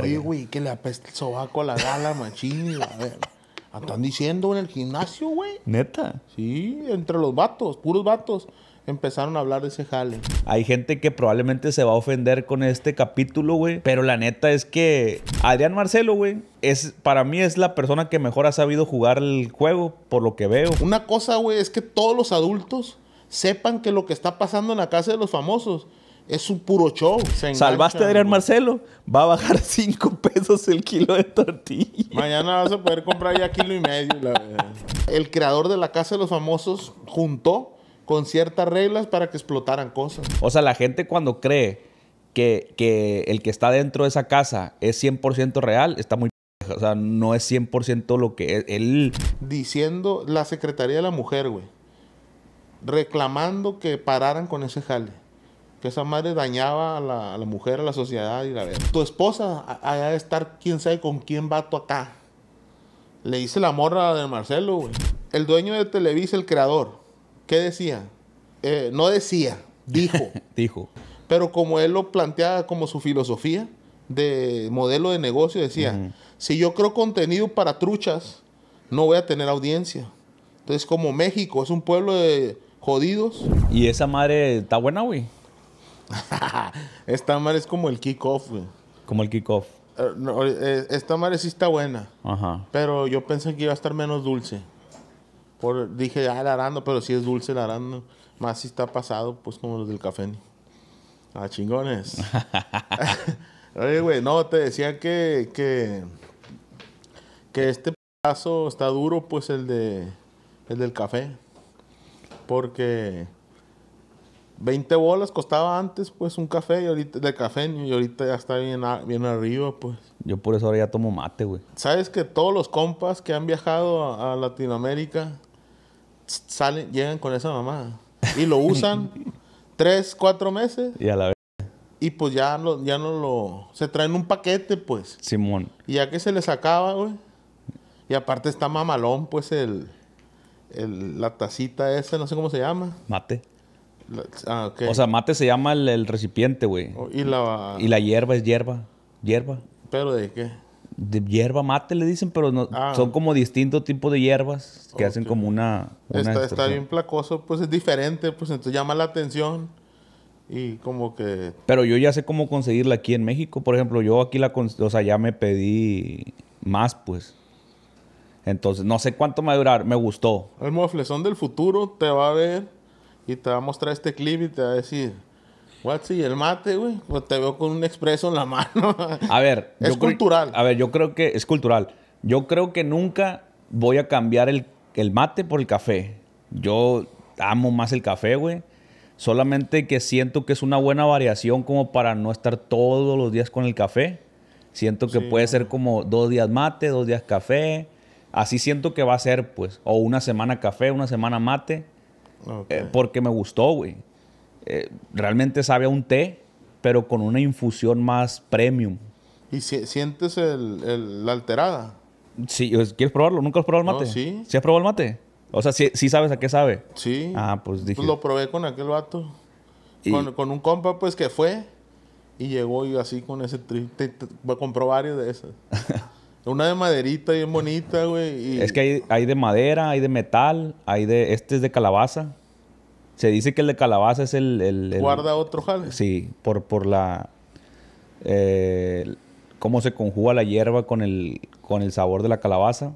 Oye, güey, que le apeste el sobaco a la gala, machín. ¿A ver. Están diciendo en el gimnasio, güey. Neta. Sí, entre los vatos, puros vatos. Empezaron a hablar de ese jale. Hay gente que probablemente se va a ofender con este capítulo, güey. Pero la neta es que Adrián Marcelo, güey, es, para mí es la persona que mejor ha sabido jugar el juego, por lo que veo. Una cosa, güey, es que todos los adultos sepan que lo que está pasando en la casa de los famosos es un puro show. Salvaste a Adrián Marcelo, va a bajar 5 pesos el kilo de tortilla. Mañana vas a poder comprar ya kilo y medio, la El creador de la Casa de los Famosos juntó con ciertas reglas para que explotaran cosas. O sea, la gente cuando cree que, el que está dentro de esa casa es 100% real, está muy... O sea, no es 100% lo que es él. Diciendo la Secretaría de la Mujer, güey. Reclamando que pararan con ese jale que esa madre dañaba a la, mujer, a la sociedad y la verdad. Tu esposa allá de estar quién sabe con quién va tú acá. Le hice la morra de Marcelo, güey. El dueño de Televisa, el creador, ¿qué decía? Eh, no decía, dijo. dijo. Pero como él lo planteaba como su filosofía de modelo de negocio, decía, si yo creo contenido para truchas, no voy a tener audiencia. Entonces, como México es un pueblo de jodidos. Y esa madre está buena, güey. Esta mar es como el kickoff, Como el kickoff. Eh, eh, esta madre sí está buena. Pero yo pensé que iba a estar menos dulce. Por, dije, ah, el arando, pero si es dulce el arando. Más si está pasado, pues como los del café. Ah, chingones. Oye, güey, no, te decía que, que, este paso está duro, pues el de el del café. Porque 20 bolas costaba antes, pues, un café y ahorita, de café y ahorita ya está bien, arriba, pues. Yo por eso ahora ya tomo mate, güey. ¿Sabes que todos los compas que han viajado a, Latinoamérica salen, llegan con esa mamá y lo usan tres, cuatro meses? Y a la vez. Y pues ya, no, ya no lo... Se traen un paquete, pues. Simón. Y ya que se les acaba, güey. Y aparte está mamalón, pues, el... el la tacita esa, no sé cómo se llama. Mate. Ah, o sea, mate se llama el, recipiente, güey. Oh, y la... hierba es hierba. Hierba. ¿Pero de qué? De hierba mate le dicen, pero ah. son como distintos tipos de hierbas que hacen como una... está, bien placoso, pues es diferente, pues entonces llama la atención y como que... Pero yo ya sé cómo conseguirla aquí en México, por ejemplo, yo aquí la... O sea, ya me pedí más, pues. Entonces, no sé cuánto me va a durar, me gustó. El moflesón del futuro te va a ver y te va a mostrar este clip y te va a decir, y el mate, güey, pues te veo con un expreso en la mano. A ver, es cultural. a ver, yo creo que es cultural. Yo creo que nunca voy a cambiar el, el mate por el café. Yo amo más el café, güey. Solamente que siento que es una buena variación como para no estar todos los días con el café. Siento que puede ser como dos días mate, dos días café. Así siento que va a ser, pues. O una semana café, una semana mate. Eh, porque me gustó, güey. Eh, realmente sabe a un té, pero con una infusión más premium. ¿Y si, sientes el, la alterada? Sí, ¿quieres probarlo? ¿Nunca has probado el mate? sí. ¿Sí has probado el mate? O sea, ¿sí, sí sabes a qué sabe? Sí. Ah, pues, pues dije. Pues lo probé con aquel vato. Con, un compa, pues, que fue y llegó y así con ese triste Te, compró varios de esos. Una de maderita bien bonita, güey. Es que hay, de madera, hay de metal, hay de... Este es de calabaza. Se dice que el de calabaza es el... Guarda otro jale. Sí, por, por la... Eh, cómo se conjuga la hierba con el, con el sabor de la calabaza.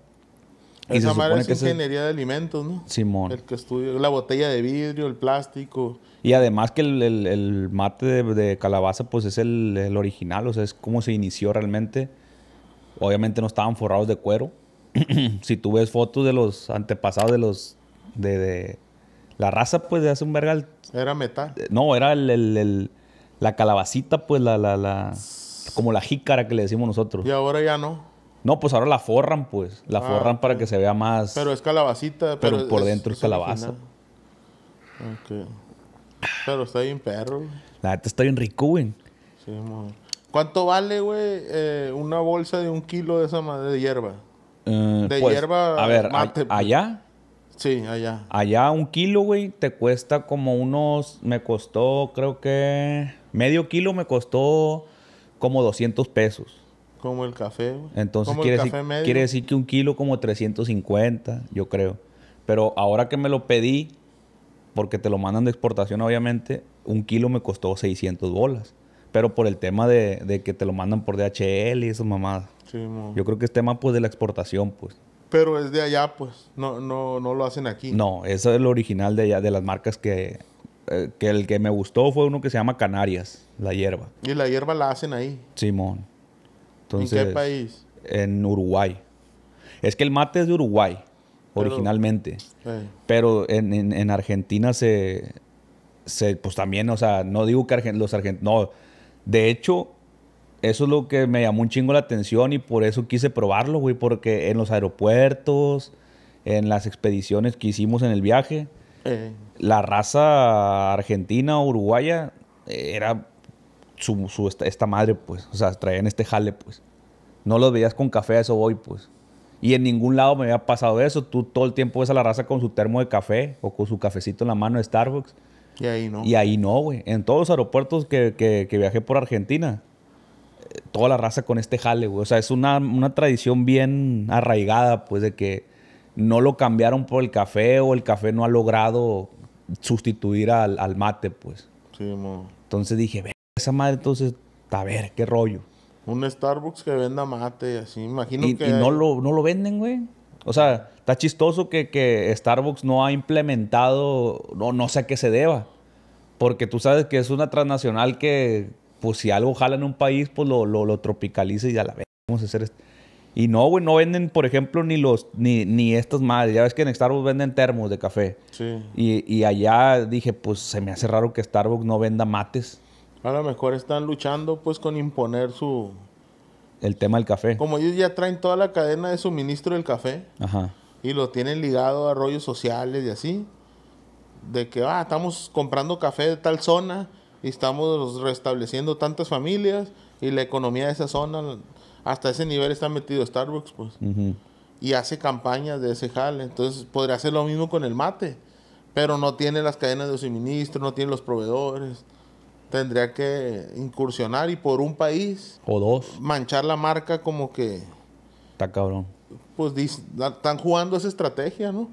Esa madre es ingeniería de alimentos, ¿no? Simón. El que estudia, la botella de vidrio, el plástico. Y además que el, mate de, calabaza, pues es el, el, original, o sea, es cómo se inició realmente Obviamente no estaban forrados de cuero. si tú ves fotos de los antepasados de los. de, la raza, pues, de hace un vergal. Era metal. Eh, no, era el, la calabacita, pues, la, la, la. como la jícara que le decimos nosotros. Y ahora ya no. No, pues ahora la forran, pues. La ah, forran para que se vea más. Pero es calabacita. Pero, pero por dentro es, calabaza. Ok. Pero está bien perro. La neta está bien rico, güey. Sí, amor. ¿Cuánto vale, güey, eh, una bolsa de un kilo de esa madre de hierba? Eh, de pues, hierba a ver, allá. Sí, allá. Allá un kilo, güey, te cuesta como unos, me costó, creo que medio kilo me costó como 200 pesos. Como el café, güey. Entonces quiere, decir, quiere decir que un kilo como 350, yo creo. Pero ahora que me lo pedí, porque te lo mandan de exportación, obviamente, un kilo me costó 600 bolas pero por el tema de, que te lo mandan por DHL y esas mamadas. Sí, Yo creo que es tema pues de la exportación, pues. Pero es de allá, pues. No, no, no lo hacen aquí. No, eso es lo original de allá, de las marcas que, eh, que el que me gustó fue uno que se llama Canarias, la hierba. Y la hierba la hacen ahí. Simón. Entonces, ¿En qué país? En Uruguay. Es que el mate es de Uruguay, originalmente. Pero en, en, Argentina se, se. Pues también, o sea, no digo que los argentinos. No de hecho, eso es lo que me llamó un chingo la atención y por eso quise probarlo, güey, porque en los aeropuertos, en las expediciones que hicimos en el viaje, eh. la raza argentina o uruguaya eh, era su, esta, madre, pues, o sea, traían este jale, pues. No los veías con café, eso voy, pues. Y en ningún lado me había pasado eso. Tú todo el tiempo ves a la raza con su termo de café o con su cafecito en la mano de Starbucks y ahí no. Y ahí no, güey. En todos los aeropuertos que, que, viajé por Argentina, eh, toda la raza con este jale, güey. O sea, es una, tradición bien arraigada, pues, de que no lo cambiaron por el café o el café no ha logrado sustituir al, mate, pues. Sí, mo. Entonces dije, ve, esa madre, entonces, a ver, qué rollo. Un Starbucks que venda mate así, imagino que... Y no, no lo venden, güey. O sea, está chistoso que, Starbucks no ha implementado, no, no sé a qué se deba. Porque tú sabes que es una transnacional que, pues si algo jala en un país, pues lo, lo, tropicaliza y a la vez vamos a hacer esto. Y no, güey, no venden, por ejemplo, ni los ni, ni estas madres. Ya ves que en Starbucks venden termos de café. Sí. y, allá dije, pues se me hace raro que Starbucks no venda mates. A lo mejor están luchando pues con imponer su, el tema del café. Como ellos ya traen toda la cadena de suministro del café y lo tienen ligado a rollos sociales y así, de que ah, estamos comprando café de tal zona y estamos restableciendo tantas familias y la economía de esa zona, hasta ese nivel está metido Starbucks, pues. Y hace campañas de ese jale. Entonces podría hacer lo mismo con el mate, pero no tiene las cadenas de suministro, no tiene los proveedores tendría que incursionar y por un país. O dos. Manchar la marca como que. Está cabrón. Pues están jugando esa estrategia, ¿no?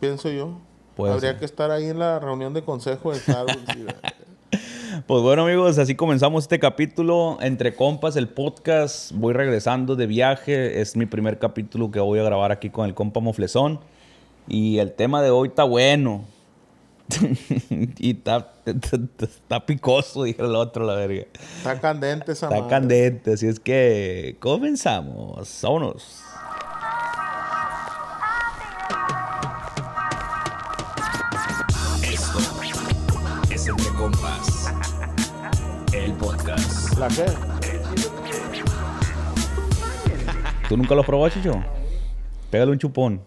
Pienso yo. Puede Habría que estar ahí en la reunión de consejo de Pues bueno amigos, así comenzamos este capítulo entre compas, el podcast. Voy regresando de viaje, es mi primer capítulo que voy a grabar aquí con el compa Moflezón. Y el tema de hoy está bueno, y está, está, picoso, dije el otro, la verga. Está candente esa Está candente, así es que comenzamos. Vámonos. Esto es de compás el podcast. ¿La qué? ¿Tú nunca lo probaste, Chicho? Pégale un chupón.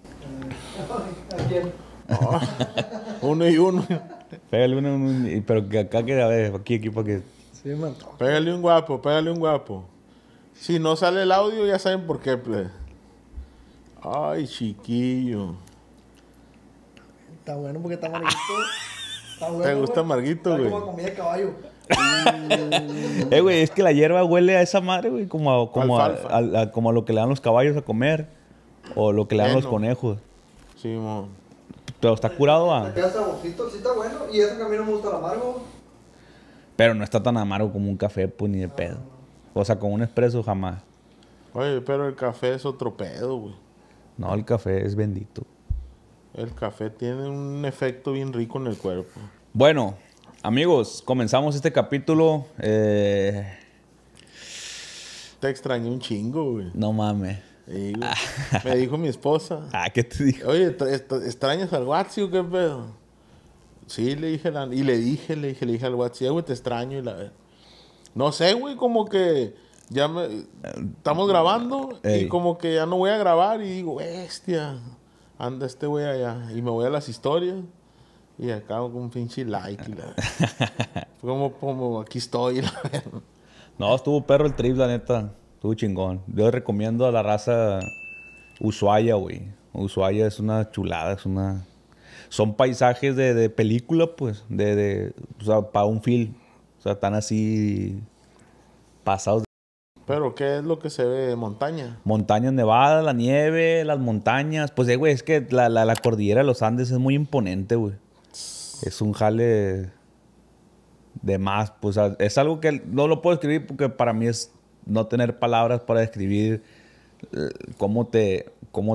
uno y uno. Pégale uno, uno, pero que acá queda a ver, aquí, aquí, para que. Sí, man. Pégale un guapo, pégale un guapo. Si no sale el audio, ya saben por qué, ple. Ay, chiquillo. Está bueno porque está marguito. Está bueno, ¿Te gusta amarguito, güey? como comida de caballo. Mm. eh, güey, es que la hierba huele a esa madre, güey, como a, como, a, como a lo que le dan los caballos a comer o lo que le dan los conejos. Sí, mo. Pero está curado, saborcito, sí está bueno. Y camino me amargo. Pero no está tan amargo como un café, pues ni de pedo. O sea, con un expreso jamás. Oye, pero el café es otro pedo, güey. No, el café es bendito. El café tiene un efecto bien rico en el cuerpo. Bueno, amigos, comenzamos este capítulo. Eh. Te extrañé un chingo, güey. No mames. Ah. Me dijo mi esposa. Ah, ¿qué te dijo? Oye, ¿extrañas al Watsi o qué pedo? Sí, le dije, y le dije, le dije, le dije al Watsi, ah, güey, te extraño y la... No sé, güey, como que ya me... Estamos eh, grabando y como que ya no voy a grabar y digo, bestia, anda este güey allá. Y me voy a las historias y acabo con un pinche like y la... como, como, aquí estoy. La... no, estuvo perro el trip, la neta chingón. Yo recomiendo a la raza Ushuaia, güey. Ushuaia es una chulada, es una... Son paisajes de, de película, pues, de, o sea, para un film. O sea, tan así pasados. Pero, ¿qué es lo que se ve? ¿Montaña? Montañas nevada, la nieve, las montañas. Pues, eh, güey, es que la, cordillera de los Andes es muy imponente, güey. Es un jale de más. Pues, es algo que no lo puedo escribir porque para mí es no tener palabras para describir eh, cómo te,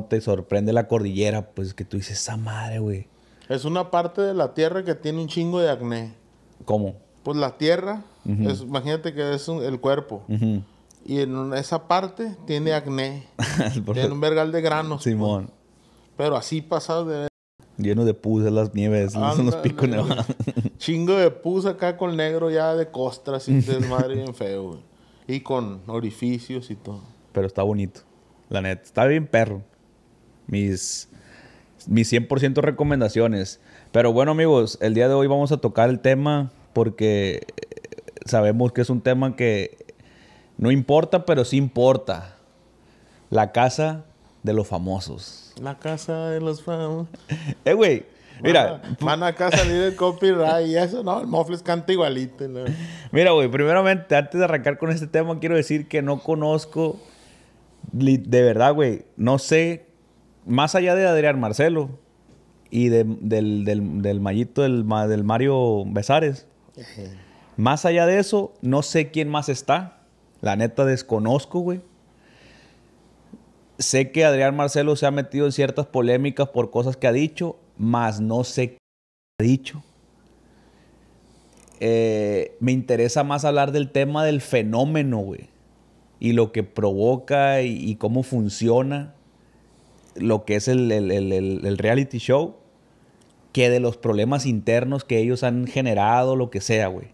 te sorprende la cordillera, pues que tú dices, esa madre, güey. Es una parte de la tierra que tiene un chingo de acné. ¿Cómo? Pues la tierra, imagínate que es el cuerpo. Y en esa parte tiene acné. tiene un vergal de granos. Pues. Simón. Pero así pasado de... Lleno de pus en las nieves, los picos Chingo de pus acá con negro ya de costras y madre bien feo, güey. Y con orificios y todo. Pero está bonito. La neta, está bien perro. Mis, mis 100% recomendaciones. Pero bueno, amigos, el día de hoy vamos a tocar el tema porque eh, sabemos que es un tema que no importa, pero sí importa. La casa de los famosos. La casa de los famosos. eh, güey, Mira. Van, acá a salir el copyright y eso, ¿no? El Mofles canta igualito. Mira, güey, primeramente, antes de arrancar con este tema, quiero decir que no conozco, de verdad, güey, no sé, más allá de Adrián Marcelo y del, del, del mallito del, Mario Besares, más allá de eso, no sé quién más está. La neta desconozco, güey sé que Adrián Marcelo se ha metido en ciertas polémicas por cosas que ha dicho más no sé qué ha dicho. Eh, me interesa más hablar del tema del fenómeno, güey. Y lo que provoca y, cómo funciona lo que es el, el, reality show que de los problemas internos que ellos han generado, lo que sea, güey.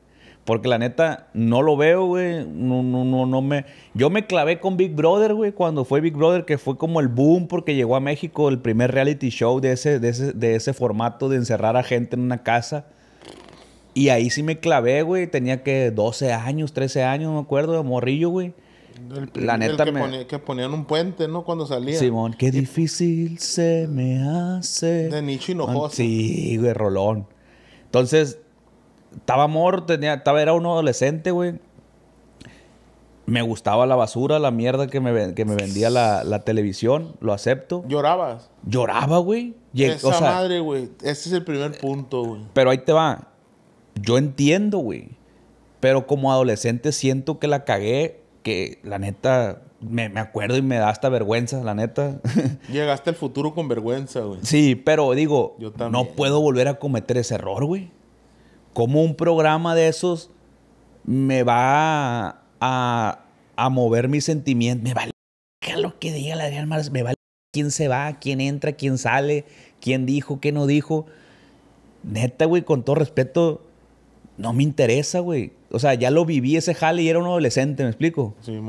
Porque la neta, no lo veo, güey. No, no, no, no me. Yo me clavé con Big Brother, güey, cuando fue Big Brother, que fue como el boom porque llegó a México el primer reality show de ese, de ese, formato de encerrar a gente en una casa. Y ahí sí me clavé, güey. Tenía que 12 años, 13 años, no me acuerdo, de morrillo, güey. la neta que, ponían un puente, ¿no? Cuando salía. Simón, qué difícil se me hace. De Nicho Hinojosa. Sí, güey, rolón. Entonces, estaba amor, tenía, estaba, era un adolescente, güey. Me gustaba la basura, la mierda que me, que me vendía la, televisión, lo acepto. ¿Llorabas? Lloraba, güey. Esa madre, güey. Ese es el primer punto, güey. Pero ahí te va. Yo entiendo, güey. Pero como adolescente siento que la cagué, que la neta me, acuerdo y me da hasta vergüenza, la neta. Llegaste al futuro con vergüenza, güey. Sí, pero digo, no puedo volver a cometer ese error, güey. Como un programa de esos me va a, mover mis sentimientos? Me vale lo que diga la Adrián me vale quién se va, quién entra, quién sale, quién dijo, qué no dijo. Neta, güey, con todo respeto, no me interesa, güey. O sea, ya lo viví ese jale y era un adolescente, ¿me explico? Sí,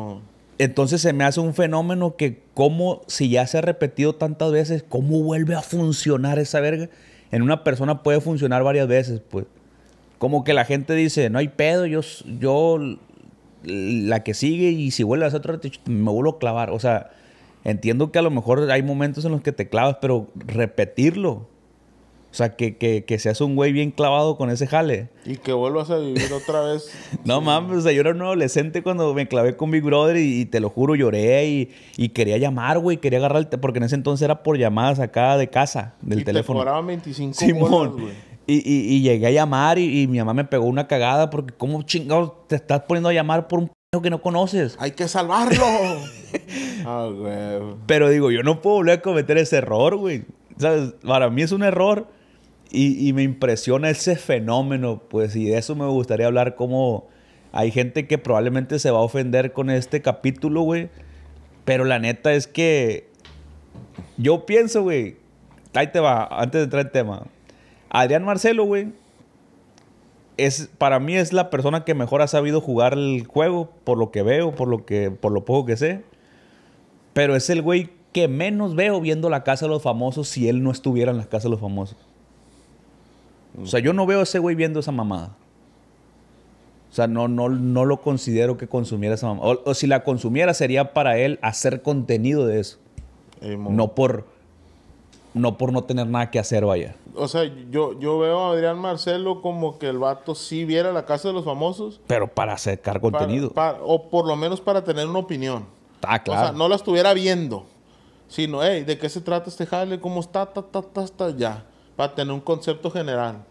Entonces se me hace un fenómeno que como si ya se ha repetido tantas veces, ¿cómo vuelve a funcionar esa verga? En una persona puede funcionar varias veces, pues como que la gente dice, no hay pedo, yo, yo la que sigue y si vuelve a hacer otra, me vuelvo a clavar. O sea, entiendo que a lo mejor hay momentos en los que te clavas, pero repetirlo. O sea, que, que, seas un güey bien clavado con ese jale. Y que vuelvas a vivir otra vez. no mames, yo era un adolescente cuando me clavé con Big Brother y, te lo juro, lloré y, quería llamar, güey, quería agarrar el porque en ese entonces era por llamadas acá de casa, del teléfono. 25 Simón. güey. Y, llegué a llamar y, mi mamá me pegó una cagada porque ¿cómo chingados te estás poniendo a llamar por un p que no conoces? Hay que salvarlo. Ah, Pero digo, yo no puedo volver a cometer ese error, güey. Para mí es un error y, me impresiona ese fenómeno, pues, y de eso me gustaría hablar como hay gente que probablemente se va a ofender con este capítulo, güey. Pero la neta es que yo pienso, güey, ahí te va, antes de entrar en tema. Adrián Marcelo, güey, es, para mí es la persona que mejor ha sabido jugar el juego, por lo que veo, por lo, que, por lo poco que sé. Pero es el güey que menos veo viendo la casa de los famosos si él no estuviera en la casa de los famosos. O sea, yo no veo a ese güey viendo esa mamada. O sea, no, no, no lo considero que consumiera esa mamada. O, si la consumiera sería para él hacer contenido de eso. no por no por no tener nada que hacer, vaya. O sea, yo, yo veo a Adrián Marcelo como que el vato sí viera la casa de los famosos. Pero para acercar contenido. o por lo menos para tener una opinión. Ah, claro. O sea, no la estuviera viendo. Sino, hey, ¿de qué se trata este jale? ¿Cómo está? Ta, ta, ya. Para tener un concepto general.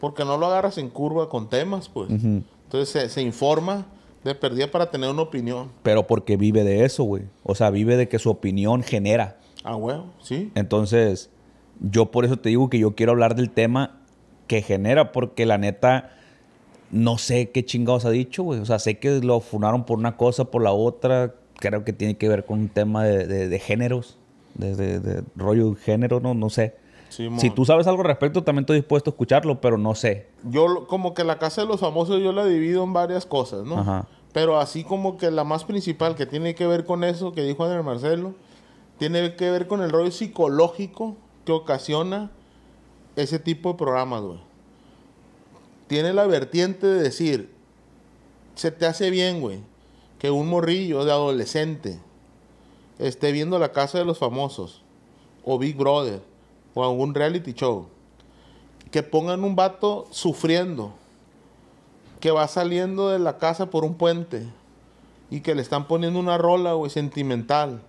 Porque no lo agarras en curva con temas, pues. Entonces se, se informa de perdida para tener una opinión. Pero porque vive de eso, güey. O sea, vive de que su opinión genera. Ah, huevo, sí. Entonces, yo por eso te digo que yo quiero hablar del tema que genera, porque la neta, no sé qué chingados ha dicho, güey. O sea, sé que lo funaron por una cosa, por la otra. Creo que tiene que ver con un tema de, géneros, de, rollo de género, no, no sé. si tú sabes algo al respecto, también estoy dispuesto a escucharlo, pero no sé. Yo, como que la casa de los famosos, yo la divido en varias cosas, ¿no? Ajá. Pero así como que la más principal que tiene que ver con eso que dijo Andrés Marcelo, tiene que ver con el rollo psicológico que ocasiona ese tipo de programas, güey. Tiene la vertiente de decir, se te hace bien, güey, que un morrillo de adolescente esté viendo la casa de los famosos, o Big Brother, o algún reality show, que pongan un vato sufriendo, que va saliendo de la casa por un puente y que le están poniendo una rola, güey, sentimental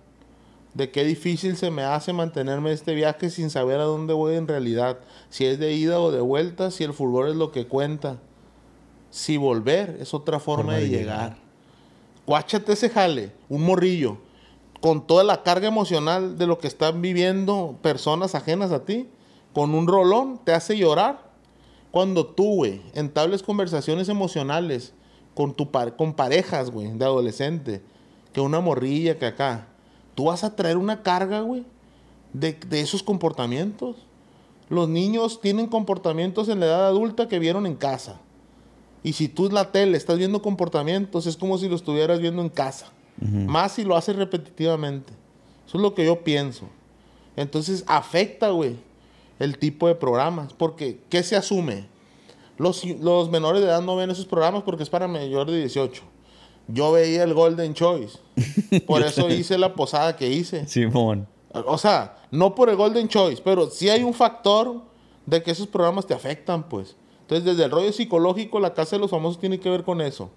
de qué difícil se me hace mantenerme este viaje sin saber a dónde voy en realidad, si es de ida o de vuelta, si el fulgor es lo que cuenta, si volver es otra forma, de, llegar. Cuáchate ese jale, un morrillo, con toda la carga emocional de lo que están viviendo personas ajenas a ti, con un rolón, te hace llorar. Cuando tú, güey, entables conversaciones emocionales con, tu par con parejas, güey, de adolescente, que una morrilla que acá, tú vas a traer una carga, güey, de, esos comportamientos. Los niños tienen comportamientos en la edad adulta que vieron en casa. Y si tú la tele estás viendo comportamientos, es como si lo estuvieras viendo en casa. Más si lo haces repetitivamente. Eso es lo que yo pienso. Entonces afecta, güey, el tipo de programas. Porque, ¿qué se asume? Los, los menores de edad no ven esos programas porque es para mayor de 18 yo veía el Golden Choice. Por eso hice la posada que hice. Simón. O sea, no por el Golden Choice, pero sí hay un factor de que esos programas te afectan, pues. Entonces, desde el rollo psicológico, la casa de los famosos tiene que ver con eso.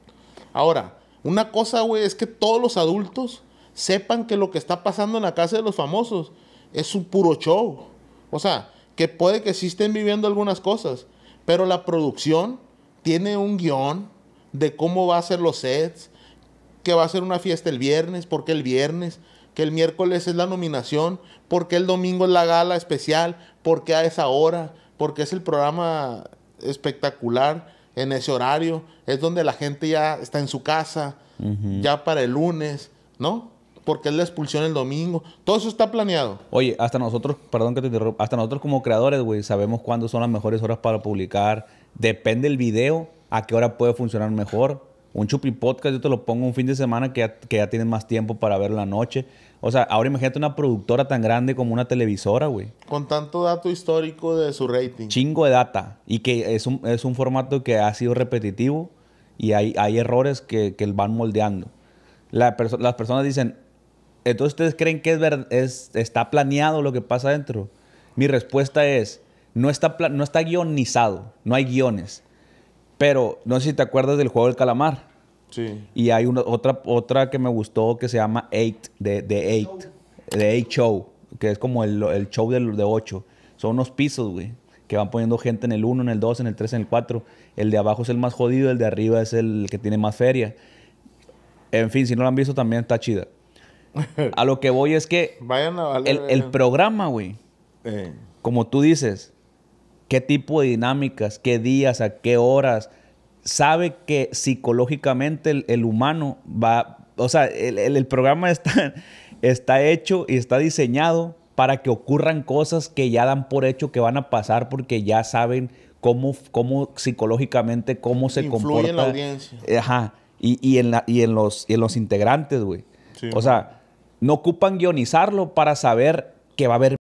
Ahora, una cosa, güey, es que todos los adultos sepan que lo que está pasando en la casa de los famosos es un puro show. O sea, que puede que sí estén viviendo algunas cosas, pero la producción tiene un guión de cómo va a ser los sets, que va a ser una fiesta el viernes, porque el viernes, que el miércoles es la nominación, porque el domingo es la gala especial, porque a esa hora, porque es el programa espectacular en ese horario, es donde la gente ya está en su casa, ya para el lunes, ¿no? Porque es la expulsión el domingo. Todo eso está planeado. Oye, hasta nosotros, perdón que te interrumpa, hasta nosotros como creadores, güey, sabemos cuándo son las mejores horas para publicar. Depende el video, a qué hora puede funcionar mejor un chupi Podcast yo te lo pongo un fin de semana que ya, que ya tienes más tiempo para verlo la noche. O sea, ahora imagínate una productora tan grande como una televisora, güey. Con tanto dato histórico de su rating. Chingo de data. Y que es un, es un formato que ha sido repetitivo y hay, hay errores que, que van moldeando. las personas dicen, entonces ustedes creen que es, está planeado lo que pasa adentro. Mi respuesta es, no está, no está guionizado, no hay guiones. Pero no sé si te acuerdas del juego del calamar. Y hay una, otra, otra que me gustó que se llama Eight, de, de Eight, de Show, que es como el, show de, de ocho. Son unos pisos, güey, que van poniendo gente en el 1, en el 2, en el 3, en el 4. El de abajo es el más jodido, el de arriba es el que tiene más feria. En fin, si no lo han visto también está chida. A lo que voy es que Vayan el, eh. programa, güey, eh. como tú dices, qué tipo de dinámicas, qué días, a qué horas, sabe que psicológicamente el, humano va, o sea, el, programa está, está hecho y está diseñado para que ocurran cosas que ya dan por hecho que van a pasar porque ya saben cómo, cómo psicológicamente, cómo se Influye comporta. en la audiencia. Ajá. Y, en, la, y en, los, en los integrantes, güey. o sea, no ocupan guionizarlo para saber que va a haber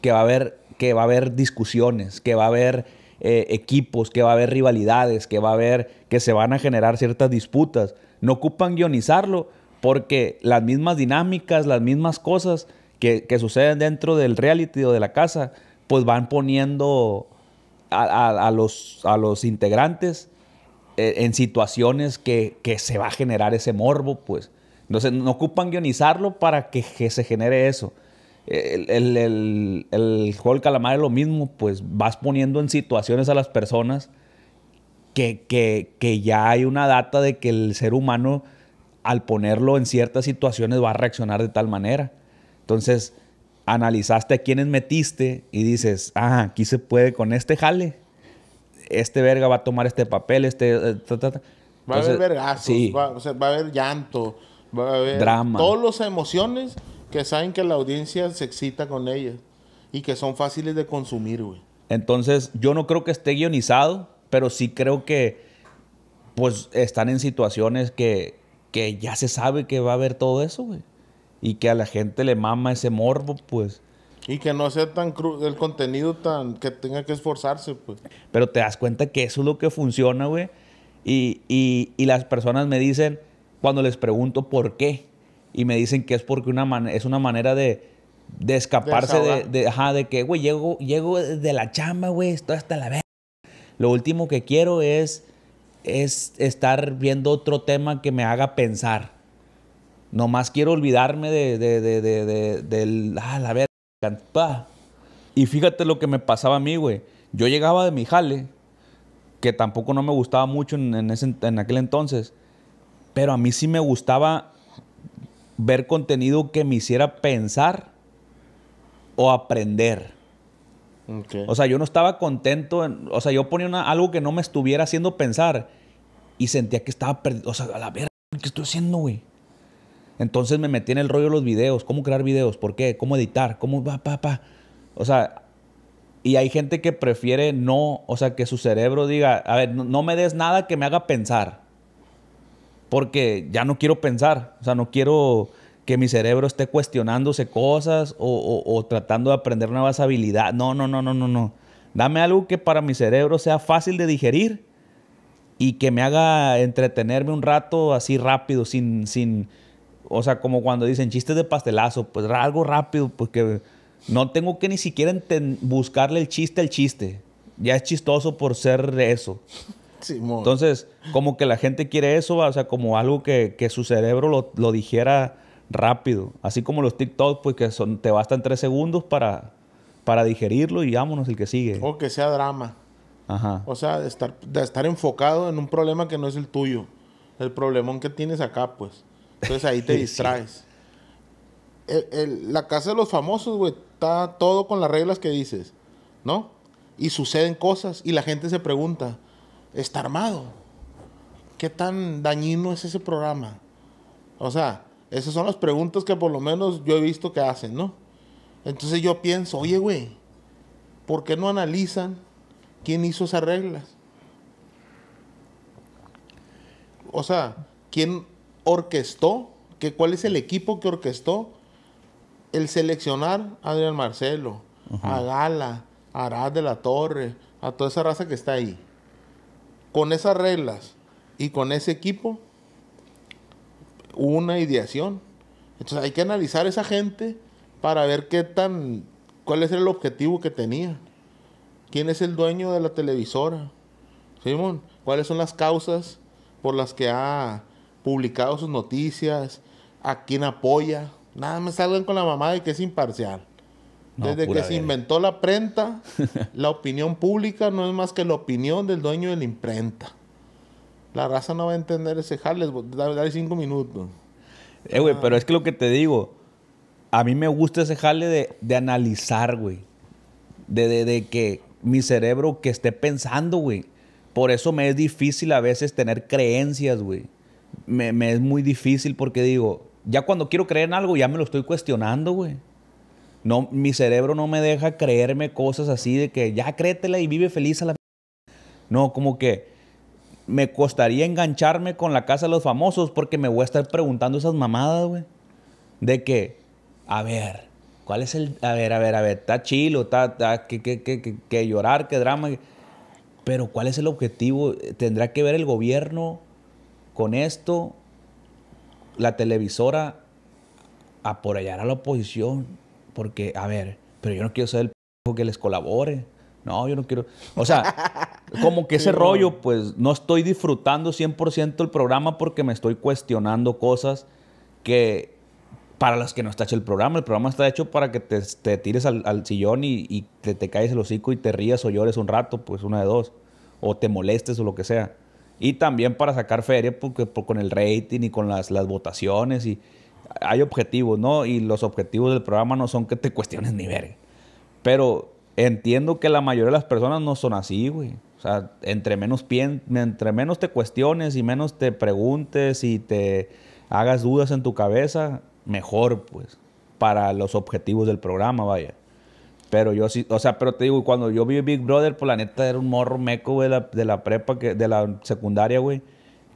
que va a haber que va a haber discusiones, que va a haber eh, equipos, que va a haber rivalidades, que va a haber, que se van a generar ciertas disputas. No ocupan guionizarlo porque las mismas dinámicas, las mismas cosas que, suceden dentro del reality o de la casa, pues van poniendo a, los, integrantes eh, en situaciones que, se va a generar ese morbo, pues. Entonces, no ocupan guionizarlo para que se genere eso el, el, el, juego del calamar es lo mismo, pues vas poniendo en situaciones a las personas que, ya hay una data de que el ser humano al ponerlo en ciertas situaciones va a reaccionar de tal manera. Entonces, analizaste a quienes metiste y dices, ah, aquí se puede con este jale, este verga va a tomar este papel, este... Eh, va a haber vergazos, va, a haber llanto, va a Drama. Todas las emociones que saben que la audiencia se excita con ellas y que son fáciles de consumir, güey. Entonces, yo no creo que esté guionizado, pero sí creo que pues están en situaciones que, ya se sabe que va a haber todo eso, güey. Y que a la gente le mama ese morbo, pues. Y que no sea tan crudo el contenido tan que tenga que esforzarse, pues. Pero te das cuenta que eso es lo que funciona, güey. Y, y las personas me dicen, cuando les pregunto por qué, y me dicen que es porque una man es una manera de, de escaparse de, de, ajá, de que, güey, llego, llego de la chamba, güey, esto hasta la verga. Lo último que quiero es, es estar viendo otro tema que me haga pensar. Nomás quiero olvidarme de, de, de, de del, ah, la verga. Y fíjate lo que me pasaba a mí, güey. Yo llegaba de mi jale, que tampoco no me gustaba mucho en, en, en aquel entonces, pero a mí sí me gustaba ver contenido que me hiciera pensar o aprender. O sea, yo no estaba contento, o sea, yo ponía algo que no me estuviera haciendo pensar y sentía que estaba perdido, o sea, a la verga, ¿qué estoy haciendo, güey? Entonces me metí en el rollo de los videos, cómo crear videos, por qué, cómo editar, cómo va, pa, pa. O sea, y hay gente que prefiere no, o sea, que su cerebro diga, a ver, no me des nada que me haga pensar porque ya no quiero pensar, o sea, no quiero que mi cerebro esté cuestionándose cosas o, tratando de aprender nuevas habilidades. No, no, no, no, no, no. Dame algo que para mi cerebro sea fácil de digerir y que me haga entretenerme un rato así rápido, sin, sin, o sea, como cuando dicen chistes de pastelazo, pues algo rápido, porque no tengo que ni siquiera buscarle el chiste al chiste. Ya es chistoso por ser eso. Entonces, como que la gente quiere eso, o sea, como algo que, su cerebro lo, lo, dijera rápido. Así como los TikTok, pues que son, te bastan tres segundos para, para digerirlo y vámonos el que sigue. O que sea drama. Ajá. O sea, de estar, estar enfocado en un problema que no es el tuyo. El problemón que tienes acá, pues. Entonces ahí te distraes. la casa de los famosos, güey, está todo con las reglas que dices, ¿no? Y suceden cosas y la gente se pregunta, está armado. ¿Qué tan dañino es ese programa? O sea, esas son las preguntas que por lo menos yo he visto que hacen, ¿no? Entonces yo pienso, oye, güey, ¿por qué no analizan quién hizo esas reglas? O sea, ¿quién orquestó? ¿Qué, ¿Cuál es el equipo que orquestó el seleccionar a Adrián Marcelo, a Gala, a Arad de la Torre, a toda esa raza que está ahí? Con esas reglas y con ese equipo, una ideación. Entonces hay que analizar a esa gente para ver qué tan, cuál es el objetivo que tenía. ¿Quién es el dueño de la televisora? Simón, ¿cuáles son las causas por las que ha publicado sus noticias? ¿A quién apoya? Nada me salgan con la mamá de que es imparcial. Desde que se inventó la prenta, la opinión pública no es más que la opinión del dueño de la imprenta. La raza no va a entender ese jale, dale, cinco minutos. Eh, güey, ah. pero es que lo que te digo, a mí me gusta ese jale de, de analizar, güey. De, que mi cerebro que esté pensando, güey. Por eso me es difícil a veces tener creencias, güey. Me, me es muy difícil porque digo, ya cuando quiero creer en algo, ya me lo estoy cuestionando, güey. No, mi cerebro no me deja creerme cosas así de que ya créetela y vive feliz a la... No, como que me costaría engancharme con la casa de los famosos porque me voy a estar preguntando esas mamadas, güey. De que, a ver, ¿cuál es el... A ver, a ver, a ver, está chilo, está... que, que, que, que, llorar, qué drama. Pero ¿cuál es el objetivo? ¿Tendrá que ver el gobierno con esto? La televisora a por a la oposición porque, a ver, pero yo no quiero ser el que les colabore. No, yo no quiero. O sea, como que ese rollo, pues no estoy disfrutando 100% el programa porque me estoy cuestionando cosas que para las que no está hecho el programa. El programa está hecho para que te, te tires al, sillón y, te, te caes el hocico y te rías o llores un rato, pues una de dos. O te molestes o lo que sea. Y también para sacar feria con el rating y con las, las votaciones y hay objetivos, ¿no? Y los objetivos del programa no son que te cuestiones ni verga. Pero entiendo que la mayoría de las personas no son así, güey. O sea, entre menos, entre menos te cuestiones y menos te preguntes y te hagas dudas en tu cabeza, mejor, pues, para los objetivos del programa, vaya. Pero yo sí, o sea, pero te digo, cuando yo vi Big Brother, pues la neta era un morro meco, güey, de la, de la prepa, que, de la secundaria, güey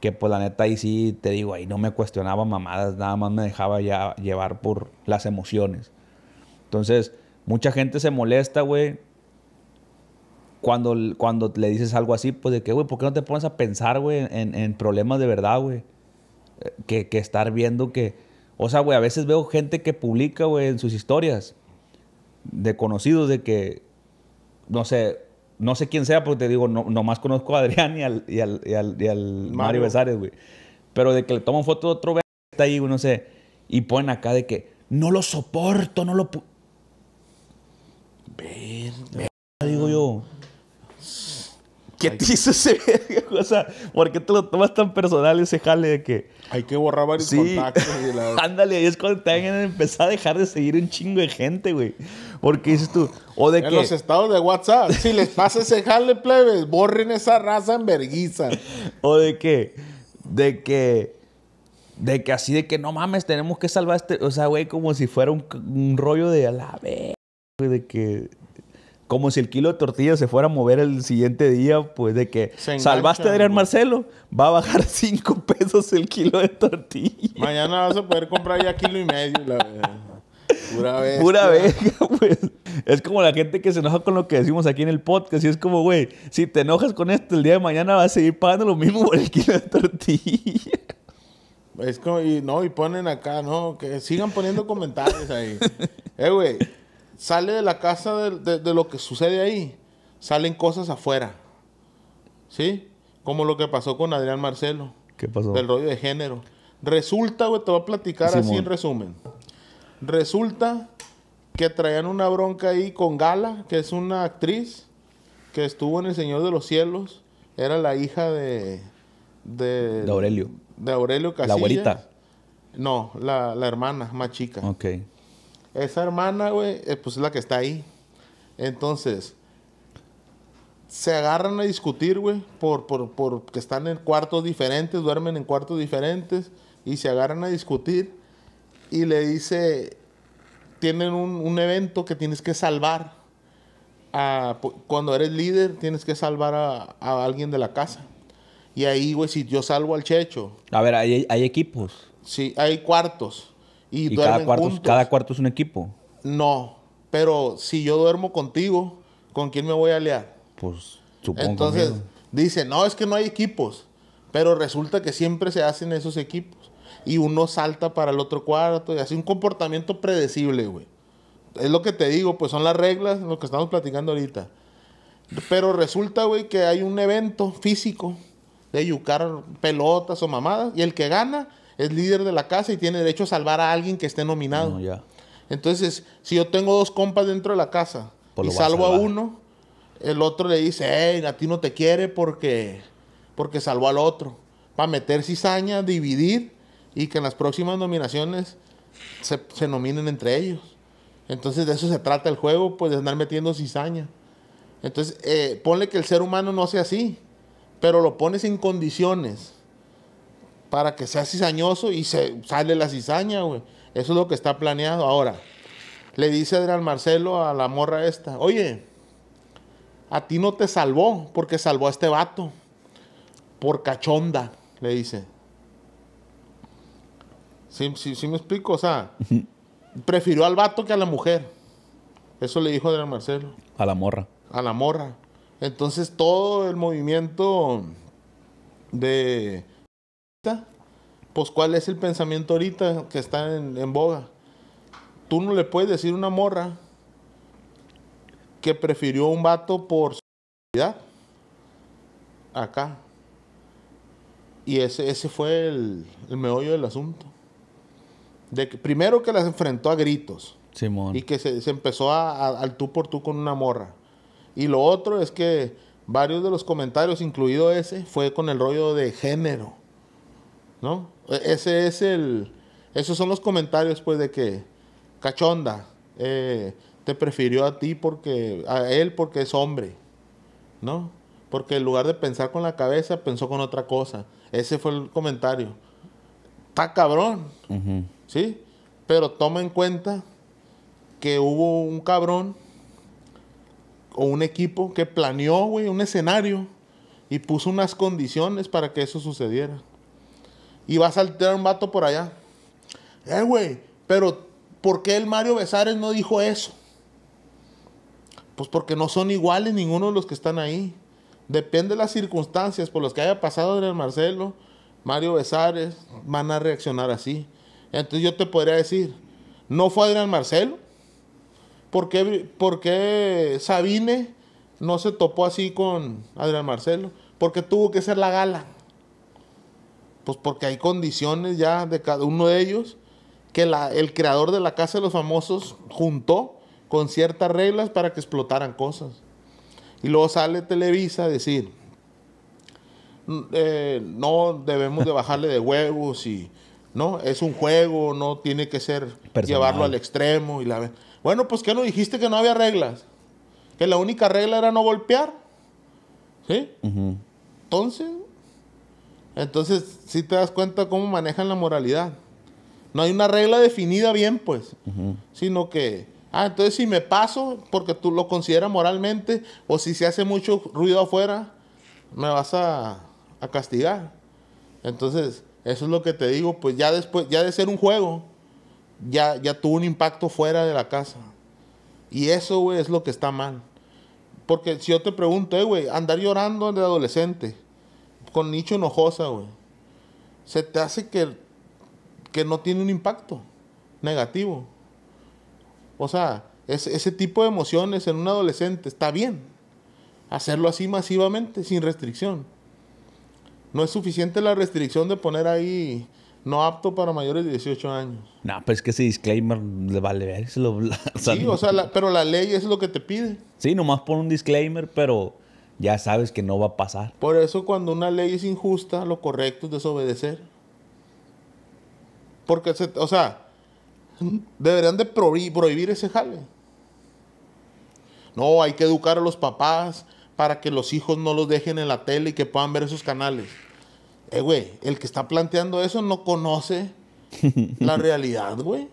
que pues la neta ahí sí te digo, ahí no me cuestionaba mamadas, nada más me dejaba ya llevar por las emociones. Entonces, mucha gente se molesta, güey, cuando, cuando le dices algo así, pues de que, güey, ¿por qué no te pones a pensar, güey, en, problemas de verdad, güey? Que, que estar viendo que, o sea, güey, a veces veo gente que publica, güey, en sus historias de conocidos de que, no sé, no sé quién sea, porque te digo, no, nomás conozco a Adrián y al, Mario. Besares, güey. Pero de que le toman foto de otro güey está ahí, no sé, y ponen acá de que no lo soporto, no lo. Ver, digo yo. ¿Qué te hizo ese verga? O sea, ¿por qué te lo tomas tan personal ese jale de que. Hay que borrar varios contactos. Y Ándale, ahí es cuando te van a empezar a dejar de seguir un chingo de gente, güey. Porque dices tú, o de en que... los estados de WhatsApp, si les pasa ese jale plebes, borren esa raza en o de que, de que, de que así de que no mames, tenemos que salvar este, o sea, güey, como si fuera un, rollo de a la vez, de que como si el kilo de tortilla se fuera a mover el siguiente día, pues de que salvaste a Adrián Marcelo, va a bajar cinco pesos el kilo de tortilla. Mañana vas a poder comprar ya kilo y medio, la verdad. Pura vez. Pura pues. Es como la gente que se enoja con lo que decimos aquí en el podcast. Y es como, güey, si te enojas con esto, el día de mañana vas a seguir pagando lo mismo por el kilo de tortilla. Es como, y no, y ponen acá, no, que sigan poniendo comentarios ahí. eh, güey, sale de la casa de, lo que sucede ahí, salen cosas afuera. ¿Sí? Como lo que pasó con Adrián Marcelo. ¿Qué pasó? Del rollo de género. Resulta, güey, te voy a platicar así en resumen. Resulta que traían una bronca ahí con Gala, que es una actriz que estuvo en El Señor de los Cielos. Era la hija de. De, Aurelio. De Aurelio Casillas. La abuelita. No, la, hermana más chica. Ok. Esa hermana, güey, eh, pues es la que está ahí. Entonces, se agarran a discutir, güey, por, por, por están en cuartos diferentes, duermen en cuartos diferentes y se agarran a discutir y le dice, tienen un, evento que tienes que salvar. cuando eres líder, tienes que salvar a, alguien de la casa. Y ahí, güey, si yo salvo al Checho. A ver, hay, equipos. Sí, hay cuartos. Y, cada, cuarto, es un equipo. No, pero si yo duermo contigo, ¿con quién me voy a aliar? Pues supongo. Entonces, dice, no, es que no hay equipos. Pero resulta que siempre se hacen esos equipos y uno salta para el otro cuarto y hace un comportamiento predecible, güey. Es lo que te digo, pues son las reglas, lo que estamos platicando ahorita. Pero resulta, güey, que hay un evento físico de yucar pelotas o mamadas y el que gana es líder de la casa y tiene derecho a salvar a alguien que esté nominado. Entonces, si yo tengo dos compas dentro de la casa pues y salvo a, uno, el otro le dice, hey, a ti no te quiere porque, porque salvó al otro. Para meter cizaña, dividir y que en las próximas nominaciones se, nominen entre ellos. Entonces de eso se trata el juego, pues de andar metiendo cizaña. Entonces, eh, ponle que el ser humano no sea así, pero lo pones en condiciones para que sea cizañoso y se sale la cizaña, güey. Eso es lo que está planeado. Ahora, le dice Adrián Marcelo a la morra esta, oye, a ti no te salvó porque salvó a este vato. Por cachonda, le dice. Sí, sí, me explico, o sea, prefirió al vato que a la mujer. Eso le dijo Adrián Marcelo. A la morra. A la morra. Entonces todo el movimiento de... Pues cuál es el pensamiento ahorita que está en, boga. Tú no le puedes decir a una morra que prefirió un vato por su acá. Y ese, ese fue el, el meollo del asunto primero que las enfrentó a gritos. Y que se, empezó a, al tú por tú con una morra. Y lo otro es que varios de los comentarios, incluido ese, fue con el rollo de género. ¿No? E, ese es el. Esos son los comentarios, pues, de que cachonda eh, te prefirió a ti porque. a él porque es hombre. ¿No? Porque en lugar de pensar con la cabeza, pensó con otra cosa. Ese fue el comentario. Está cabrón. Pero toma en cuenta que hubo un cabrón o un equipo que planeó, güey, un escenario y puso unas condiciones para que eso sucediera. Y va a saltar un vato por allá. Eh, güey, pero ¿por qué el Mario Besares no dijo eso? Pues porque no son iguales ninguno de los que están ahí. Depende de las circunstancias por las que haya pasado Adrián Marcelo, Mario Besares, van a reaccionar así. Entonces yo te podría decir, no fue Adrián Marcelo. ¿Por qué, Sabine no se topó así con Adrián Marcelo? Porque tuvo que ser la gala. Pues porque hay condiciones ya de cada uno de ellos que la, el creador de la Casa de los Famosos juntó con ciertas reglas para que explotaran cosas. Y luego sale Televisa a decir, mm, eh, no debemos de bajarle de huevos y ¿no? Es un juego, no tiene que ser llevarlo al extremo. Y la... Bueno, pues ¿qué no dijiste que no había reglas? Que la única regla era no golpear. ¿Sí? Entonces, entonces si ¿sí te das cuenta cómo manejan la moralidad. No hay una regla definida bien, pues, sino que, ah, entonces si me paso porque tú lo consideras moralmente, o si se hace mucho ruido afuera, me vas a, a castigar. Entonces, eso es lo que te digo, pues ya después, ya de ser un juego, ya, ya tuvo un impacto fuera de la casa. Y eso, güey, es lo que está mal. Porque si yo te pregunto, eh, güey, andar llorando de adolescente, con nicho enojosa, güey, se te hace que, que no tiene un impacto negativo. O sea, ese tipo de emociones en un adolescente está bien. Hacerlo así masivamente, sin restricción no es suficiente la restricción de poner ahí no apto para mayores de 18 años. No, pero pues es que ese disclaimer le vale sí, o sea, pero la ley es lo que te pide. Sí, nomás pone un disclaimer, pero ya sabes que no va a pasar. Por eso cuando una ley es injusta, lo correcto es desobedecer. Porque, se, o sea, deberían de prohibir ese jale. No, hay que educar a los papás para que los hijos no los dejen en la tele y que puedan ver esos canales. Eh, güey, el que está planteando eso no conoce la realidad, güey.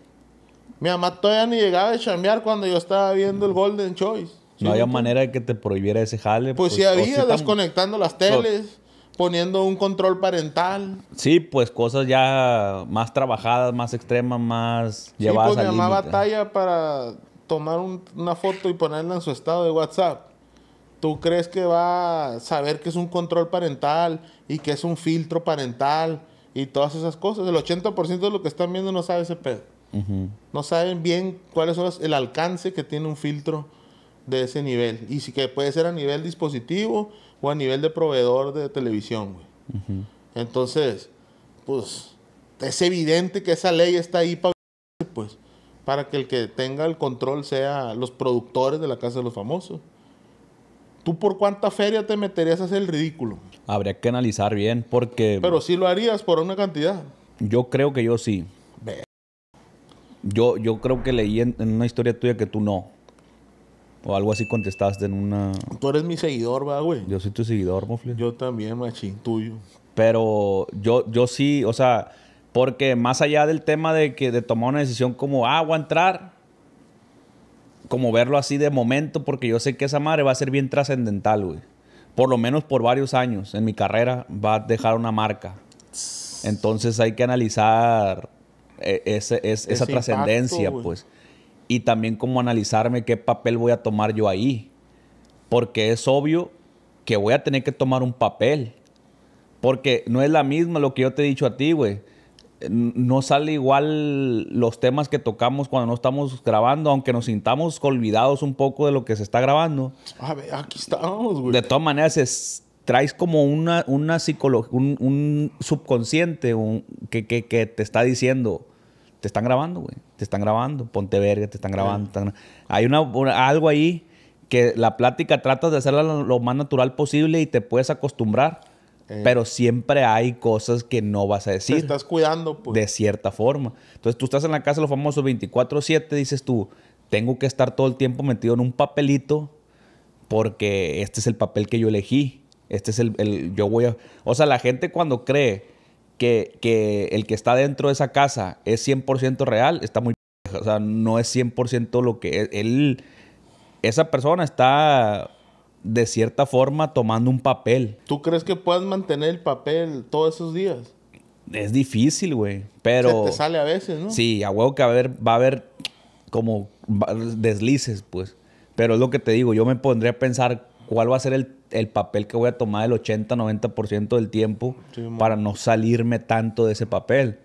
Mi mamá todavía ni llegaba a chambear cuando yo estaba viendo el Golden Choice. No había manera de que te prohibiera ese jale. Pues, pues sí había, desconectando las teles, poniendo un control parental. Sí, pues cosas ya más trabajadas, más extremas, más llevadas sí, pues, mi batalla para tomar una foto y ponerla en su estado de WhatsApp. ¿Tú crees que va a saber que es un control parental y que es un filtro parental y todas esas cosas? El 80% de lo que están viendo no sabe ese pedo. No saben bien cuál es el alcance que tiene un filtro de ese nivel. Y sí que puede ser a nivel dispositivo o a nivel de proveedor de televisión, Entonces, pues, es evidente que esa ley está ahí pues, para que el que tenga el control sea los productores de la Casa de los Famosos. ¿Tú por cuánta feria te meterías a hacer el ridículo? Habría que analizar bien porque... Pero si lo harías por una cantidad. Yo creo que yo sí. Yo, yo creo que leí en, una historia tuya que tú no. O algo así contestaste en una... Tú eres mi seguidor, va, güey. Yo soy tu seguidor, Mofle. Yo también, machín, tuyo. Pero yo, yo sí, o sea, porque más allá del tema de que de tomar una decisión como, ah, voy a entrar, como verlo así de momento, porque yo sé que esa madre va a ser bien trascendental, güey. Por lo menos por varios años en mi carrera va a dejar una marca. Entonces hay que analizar eh, esa trascendencia, pues. Y también como analizarme qué papel voy a tomar yo ahí. Porque es obvio que voy a tener que tomar un papel. Porque no es la misma lo que yo te he dicho a ti, güey no sale igual los temas que tocamos cuando no estamos grabando, aunque nos sintamos olvidados un poco de lo que se está grabando. A ver, aquí estamos, güey. De todas maneras, traes como una, psicología, un, subconsciente que, te está diciendo, te están grabando, güey, te están grabando, ponte verga, te están grabando. Hay algo ahí que la plática tratas de hacerla lo más natural posible y te puedes acostumbrar. Eh, Pero siempre hay cosas que no vas a decir. Te estás cuidando, pues. De cierta forma. Entonces tú estás en la casa de los famosos 24-7, dices tú, tengo que estar todo el tiempo metido en un papelito porque este es el papel que yo elegí. Este es el, yo voy a... O sea, la gente cuando cree que, el que está dentro de esa casa es 100% real, está muy... O sea, no es 100% lo que e-, Él, esa persona está de cierta forma tomando un papel. ¿Tú crees que puedas mantener el papel todos esos días? Es difícil, güey. Pero. Se te sale a veces, ¿no? Sí, a huevo que a va a haber como deslices, pues. Pero es lo que te digo, yo me pondría a pensar cuál va a ser el, papel que voy a tomar el 80-90% del tiempo para no salirme tanto de ese papel.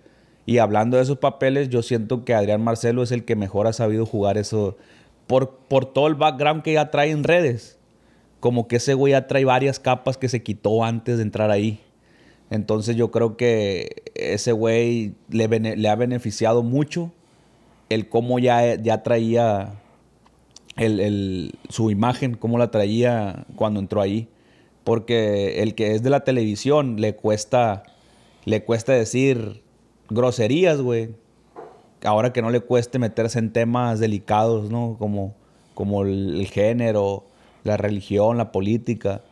Y hablando de esos papeles, yo siento que Adrián Marcelo es el que mejor ha sabido jugar eso por, por todo el background que ya trae en redes como que ese güey ya trae varias capas que se quitó antes de entrar ahí. Entonces yo creo que ese güey le, ha beneficiado mucho el cómo ya, ya traía su imagen, cómo la traía cuando entró ahí. Porque el que es de la televisión le cuesta, le cuesta decir groserías, güey. Ahora que no le cueste meterse en temas delicados, ¿no? Como, como el género la religión, la política.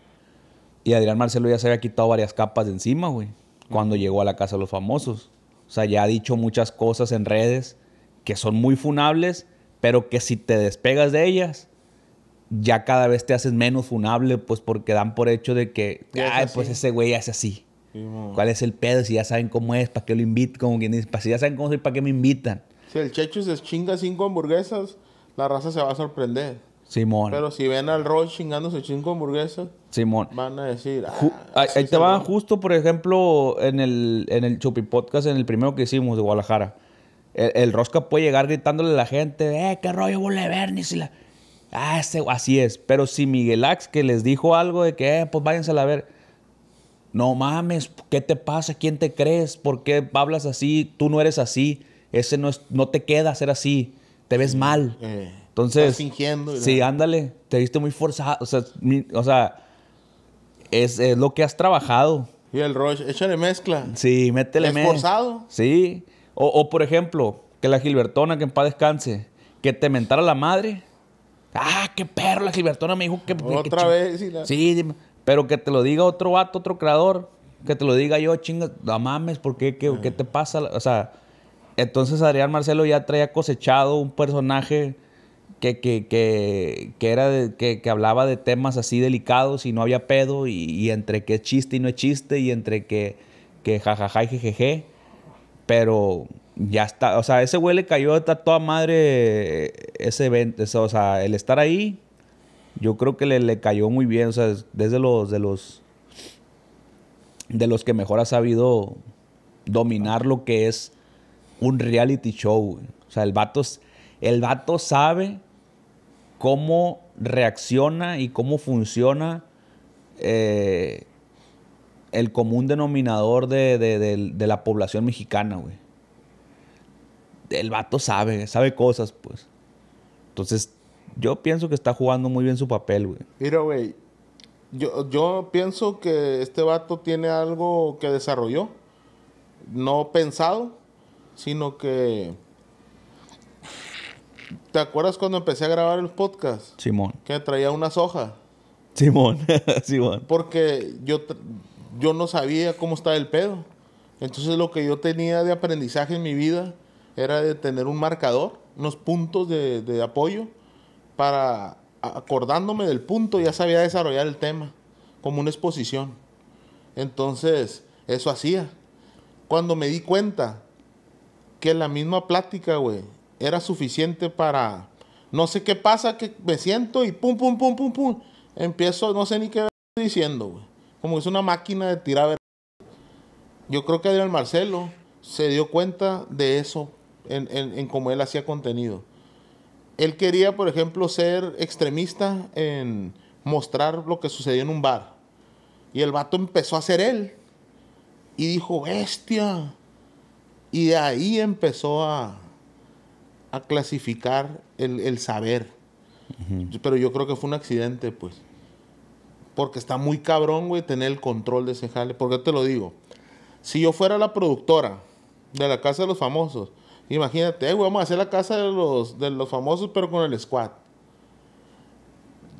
Y Adrián Marcelo ya se había quitado varias capas de encima, güey, cuando llegó a la Casa de los Famosos. O sea, ya ha dicho muchas cosas en redes que son muy funables, pero que si te despegas de ellas, ya cada vez te haces menos funable, pues porque dan por hecho de que, ay, pues ese güey hace así. ¿Cuál es el pedo? Si ya saben cómo es, ¿para qué lo invitan? Como quien si ya saben cómo soy, ¿para qué me invitan? Si el Checho se chinga cinco hamburguesas, la raza se va a sorprender. Simón. Pero si ven al Roy chingándose cinco hamburguesas, Simón. van a decir. Ah, ahí, te va, justo por ejemplo, en el, en el Chupi Podcast, en el primero que hicimos de Guadalajara. El, Rosca puede llegar gritándole a la gente, ¡eh, qué rollo, Ni si la. Ah, ese, así es. Pero si Miguel Ax que les dijo algo de que, eh, pues váyanse a ver. No mames, ¿qué te pasa? ¿Quién te crees? ¿Por qué hablas así? Tú no eres así. Ese no es, no te queda ser así. Te ves mal. Eh. Entonces. Sí, ándale. Te viste muy forzado. O sea, es, lo que has trabajado. Y el rollo... échale mezcla. Sí, métele mezcla. forzado. Sí. O, por ejemplo, que la Gilbertona, que en paz descanse, que te mentara la madre. Ah, qué perro, la Gilbertona me dijo que. Otra vez. Sí, pero que te lo diga otro vato, otro creador. Que te lo diga yo, chinga, no mames, ¿por qué? ¿Qué ah. te pasa? O sea, entonces Adrián Marcelo ya traía cosechado un personaje que, que, que, era que, que, hablaba de temas así delicados y no había pedo, y, y entre que es chiste y no es chiste, y entre que, que jajaja y jejeje. Pero ya está, o sea, ese güey le cayó a toda madre ese evento, o sea, el estar ahí, yo creo que le, le cayó muy bien, o sea, desde los, de los, de los que mejor ha sabido dominar lo que es un reality show, O sea, el vato es, el vato sabe cómo reacciona y cómo funciona eh, el común denominador de, la población mexicana, güey. El vato sabe, sabe cosas, pues. Entonces, yo pienso que está jugando muy bien su papel, güey. Mira, güey, yo, yo pienso que este vato tiene algo que desarrolló, no pensado, sino que ¿Te acuerdas cuando empecé a grabar el podcast? Simón. Que traía una soja. Simón, Simón. Porque yo, yo no sabía cómo estaba el pedo. Entonces lo que yo tenía de aprendizaje en mi vida era de tener un marcador, unos puntos de, de apoyo para acordándome del punto ya sabía desarrollar el tema como una exposición. Entonces, eso hacía. Cuando me di cuenta que la misma plática, güey, era suficiente para, no sé qué pasa, que me siento y pum, pum, pum, pum, pum, empiezo, no sé ni qué estoy diciendo, Como es una máquina de tirar. Yo creo que Adrián Marcelo se dio cuenta de eso en, en, en cómo él hacía contenido. Él quería, por ejemplo, ser extremista en mostrar lo que sucedió en un bar. Y el vato empezó a ser él. Y dijo, bestia. Y de ahí empezó a, clasificar el, saber. Pero yo creo que fue un accidente, pues. Porque está muy cabrón, güey, tener el control de ese jale. Porque te lo digo, si yo fuera la productora de la Casa de los Famosos, imagínate, vamos a hacer la Casa de los, de los Famosos, pero con el squad.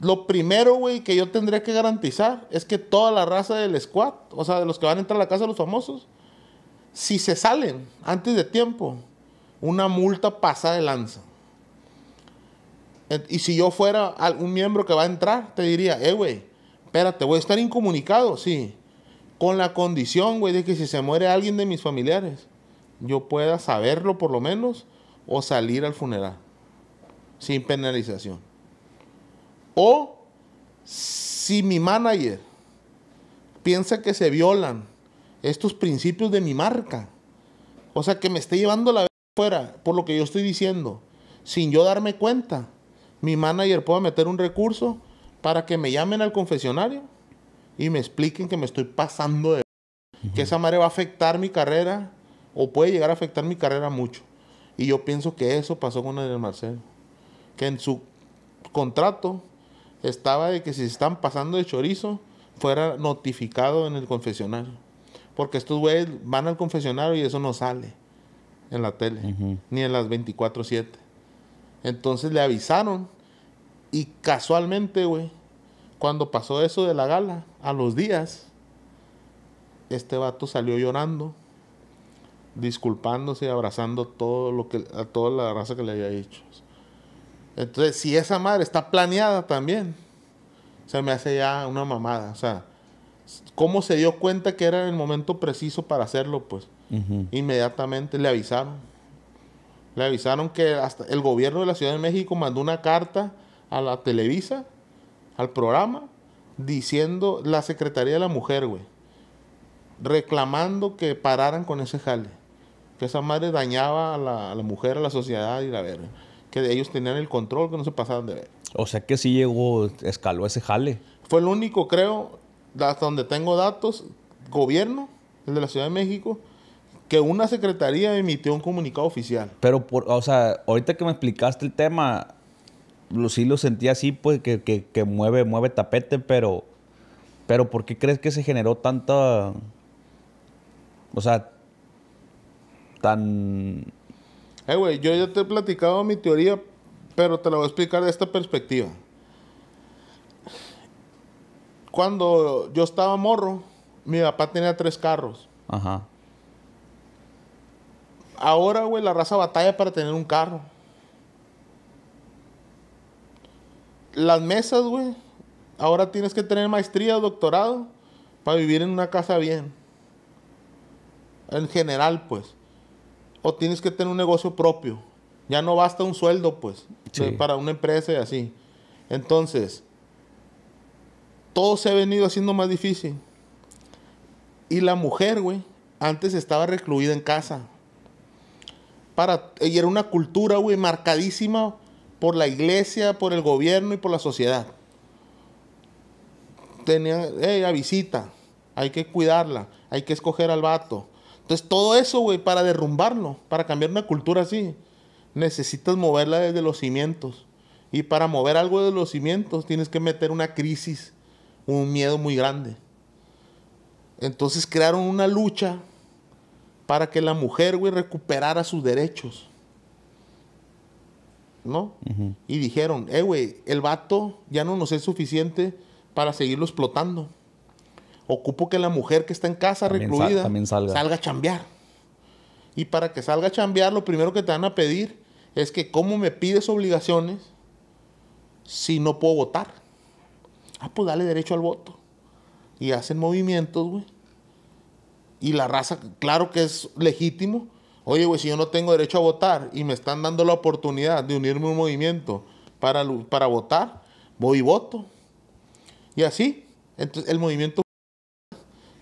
Lo primero, güey, que yo tendría que garantizar es que toda la raza del squad, o sea, de los que van a entrar a la Casa de los Famosos, si se salen antes de tiempo, una multa pasa de lanza. Y si yo fuera algún miembro que va a entrar, te diría, eh, güey, espérate, voy a estar incomunicado, sí. Con la condición, güey, de que si se muere alguien de mis familiares, yo pueda saberlo por lo menos o salir al funeral sin penalización. O si mi manager piensa que se violan estos principios de mi marca, o sea, que me esté llevando la fuera por lo que yo estoy diciendo, sin yo darme cuenta, mi manager pueda meter un recurso para que me llamen al confesionario y me expliquen que me estoy pasando de... Que esa madre va a afectar mi carrera o puede llegar a afectar mi carrera mucho. Y yo pienso que eso pasó con el Marcelo. Que en su contrato estaba de que si se están pasando de chorizo, fuera notificado en el confesionario. Porque estos güeyes van al confesionario y eso no sale en la tele, ni en las 24-7. Entonces le avisaron y casualmente, güey, cuando pasó eso de la gala, a los días, este vato salió llorando, disculpándose y abrazando todo lo que, a toda la raza que le había dicho. Entonces, si esa madre está planeada también, se me hace ya una mamada. O sea, cómo se dio cuenta que era el momento preciso para hacerlo, pues. Inmediatamente le avisaron. Le avisaron que hasta el gobierno de la Ciudad de México mandó una carta a la Televisa, al programa, diciendo la Secretaría de la Mujer, güey, reclamando que pararan con ese jale, que esa madre dañaba a la, a la mujer, a la sociedad y la verga, que ellos tenían el control, que no se pasaban de ver. O sea que sí llegó, escaló ese jale. Fue el único, creo, hasta donde tengo datos, gobierno, el de la Ciudad de México, que una secretaría emitió un comunicado oficial. Pero, por, o sea, ahorita que me explicaste el tema, lo, sí lo sentí así, pues, que, mueve, mueve tapete, pero, pero ¿por qué crees que se generó tanta, o sea, tan... Eh, güey, yo ya te he platicado mi teoría, pero te la voy a explicar de esta perspectiva cuando yo estaba morro, mi papá tenía tres carros. Ajá. Ahora, güey, la raza batalla para tener un carro. Las mesas, güey. Ahora tienes que tener maestría o doctorado para vivir en una casa bien. En general, pues. O tienes que tener un negocio propio. Ya no basta un sueldo, pues, para una empresa y así. Entonces, todo se ha venido haciendo más difícil. Y la mujer, güey, antes estaba recluida en casa. Para, y era una cultura, güey, marcadísima por la iglesia, por el gobierno y por la sociedad. Tenía, hey, a visita, hay que cuidarla, hay que escoger al vato. Entonces, todo eso, güey, para derrumbarlo, para cambiar una cultura así, necesitas moverla desde los cimientos. Y para mover algo de los cimientos, tienes que meter una crisis un miedo muy grande. Entonces crearon una lucha para que la mujer, güey, recuperara sus derechos. ¿No? Y dijeron, eh, güey, el vato ya no nos es suficiente para seguirlo explotando. Ocupo que la mujer que está en casa recluida salga. a chambear. Y para que salga a chambear, lo primero que te van a pedir es que cómo me pides obligaciones si no puedo votar. Ah, pues dale derecho al voto. Y hacen movimientos, güey. Y la raza, claro que es legítimo. Oye, güey, si yo no tengo derecho a votar y me están dando la oportunidad de unirme a un movimiento para, para votar, voy y voto. Y así, el movimiento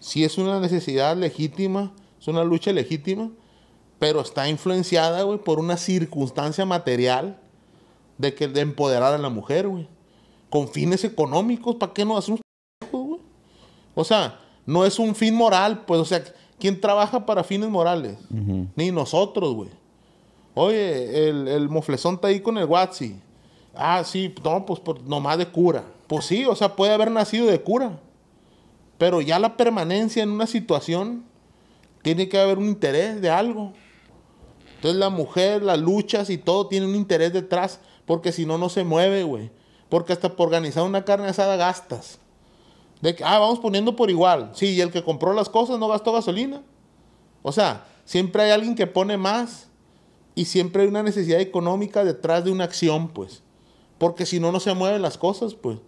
sí es una necesidad legítima, es una lucha legítima, pero está influenciada, güey, por una circunstancia material de que de empoderar a la mujer, güey con fines económicos, ¿para qué no hacemos un güey? O sea, no es un fin moral, pues, o sea, ¿quién trabaja para fines morales? Ni nosotros, güey. Oye, el, el, moflezón está ahí con el Watsi. Ah, sí, no, pues nomás de cura. Pues sí, o sea, puede haber nacido de cura. Pero ya la permanencia en una situación tiene que haber un interés de algo. Entonces la mujer, las luchas y todo tiene un interés detrás, porque si no, no se mueve, güey. Porque hasta por organizar una carne asada gastas. De que, ah, vamos poniendo por igual. Sí, y el que compró las cosas no gastó gasolina. O sea, siempre hay alguien que pone más y siempre hay una necesidad económica detrás de una acción, pues. Porque si no, no se mueven las cosas, pues.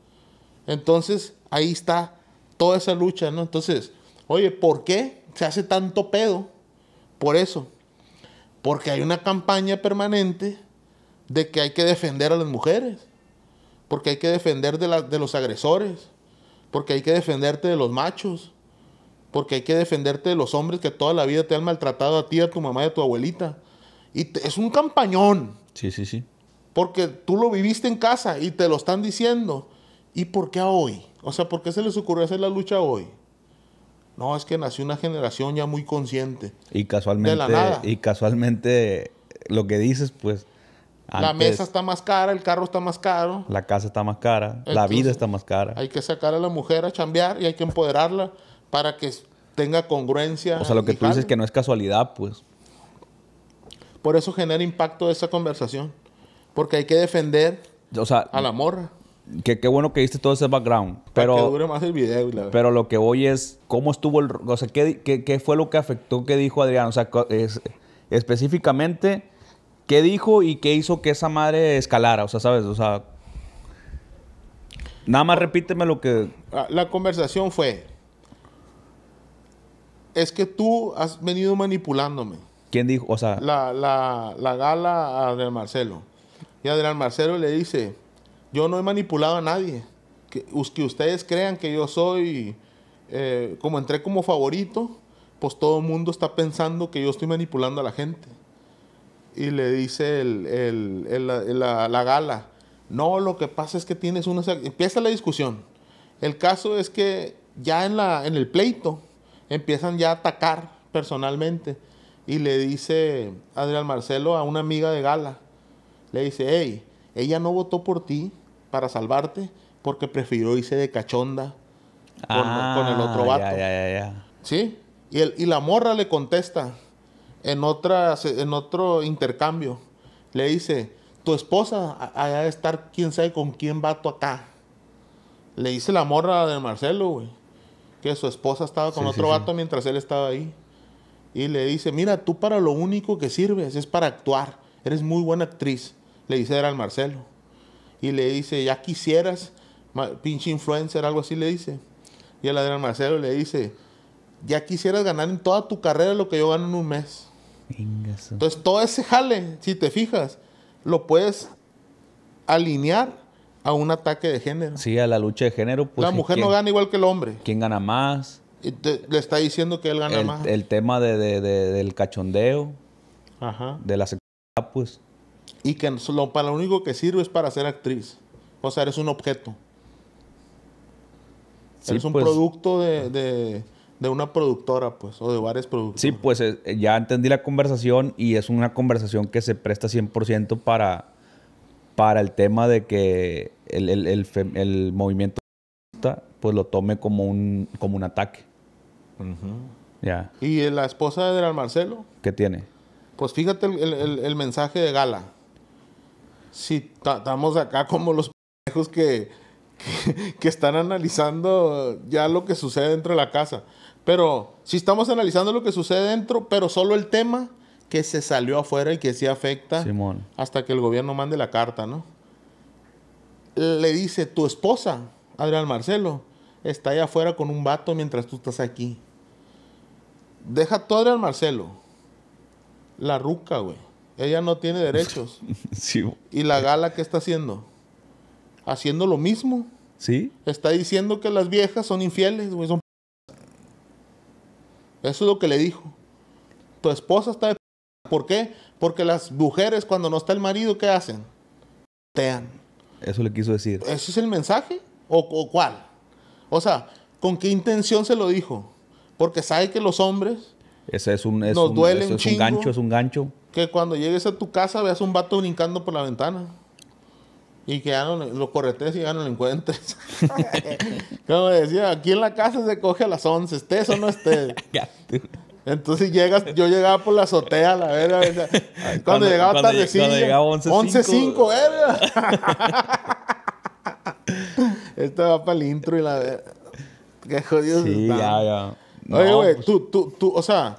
Entonces, ahí está toda esa lucha, ¿no? Entonces, oye, ¿por qué se hace tanto pedo? Por eso. Porque hay una campaña permanente de que hay que defender a las mujeres porque hay que defender de, los agresores, porque hay que defenderte de los machos, porque hay que defenderte de los hombres que toda la vida te han maltratado a ti, a tu mamá y a tu abuelita. Y es un campañón. Sí, sí, sí. Porque tú lo viviste en casa y te lo están diciendo. ¿Y por qué hoy? O sea, ¿por qué se les ocurrió hacer la lucha hoy? No, es que nació una generación ya muy consciente. Y casualmente, y casualmente lo que dices, pues la mesa está más cara, el carro está más caro. La casa está más cara, la vida está más cara. Hay que sacar a la mujer a chambear y hay que empoderarla para que tenga congruencia. O sea, lo que tú dices que no es casualidad, pues. Por eso genera impacto esa conversación. Porque hay que defender a la morra. Que qué bueno que diste todo ese background. Pero, que dure más el video. pero lo que voy es, ¿cómo estuvo el... O sea, ¿qué, fue lo que afectó qué dijo Adrián? O sea, específicamente ¿Qué dijo y qué hizo que esa madre escalara? O sea, ¿sabes? O sea, nada más repíteme lo que... Ah, la conversación fue, es que tú has venido manipulándome. ¿Quién dijo? O sea... La, la, gala a Adrián Marcelo. Y Adrián Marcelo le dice, yo no he manipulado a nadie. Que, que ustedes crean que yo soy, eh, como entré como favorito, pues todo el mundo está pensando que yo estoy manipulando a la gente y le dice el, la, gala, no, lo que pasa es que tienes una... Empieza la discusión. El caso es que ya en, la, en el pleito empiezan ya a atacar personalmente y le dice Adrián Marcelo a una amiga de gala, le dice, hey, ella no votó por ti para salvarte porque prefirió irse de cachonda con, el otro ah, vato. ¿Sí? Y, el, y la morra le contesta, en, en otro intercambio, le dice, tu esposa ha de estar quién sabe con quién vato acá. Le dice la morra de Marcelo, güey, que su esposa estaba con otro vato mientras él estaba ahí. Y le dice, mira, tú para lo único que sirves es para actuar. Eres muy buena actriz, le dice era el Marcelo. Y le dice, ya quisieras, pinche influencer, algo así le dice. Y el de Marcelo le dice, ya quisieras ganar en toda tu carrera lo que yo gano en un mes. Entonces, todo ese jale, si te fijas, lo puedes alinear a un ataque de género. Sí, a la lucha de género. Pues, la mujer no gana igual que el hombre. ¿Quién gana más? le está diciendo que él gana más. El tema del cachondeo, de la sexualidad, pues. Y que lo, para lo único que sirve es para ser actriz. O sea, eres un objeto. eres un pues. producto de, de una productora, pues, o de varias productoras. Sí, pues eh, eh, ya entendí la conversación y es una conversación que se presta 100% para, para el tema de que el, el, el, el, movimiento pues lo tome como un, como un ataque. ¿Y la esposa de Almarcelo? Marcelo? ¿Qué tiene? Pues fíjate el, mensaje de Gala. Si estamos acá como los pendejos que que, están analizando ya lo que sucede dentro de la casa. Pero si estamos analizando lo que sucede dentro, pero solo el tema que se salió afuera y que sí afecta hasta que el gobierno mande la carta, ¿no? Le dice, tu esposa, Adrián Marcelo, está ahí afuera con un vato mientras tú estás aquí. Deja todo Adrián Marcelo. La ruca, güey. Ella no tiene derechos. ¿Y la gala qué está haciendo? haciendo lo mismo. Sí. Está diciendo que las viejas son infieles, güey, son. Eso es lo que le dijo. Tu esposa está de. ¿Por qué? Porque las mujeres, cuando no está el marido, ¿qué hacen? Tean. Eso le quiso decir. ¿Eso es el mensaje? ¿O, cuál? O sea, ¿con qué intención se lo dijo? Porque sabe que los hombres ese es un, un, eso es un gancho, es un gancho. Que cuando llegues a tu casa veas un vato brincando por la ventana y que ya no lo corretes y ya no lo encuentres. Como decía, aquí en la casa se coge a las 11, estés o no estés. Entonces llegas, yo llegaba por la azotea, la verdad Cuando, llegaba tarde tardecilla. Cuando llegaba 11.05. Esto va para el intro y la verdad. Qué jodido sí, ya, ya. Oye, güey, pues tú, tú, tú, o sea,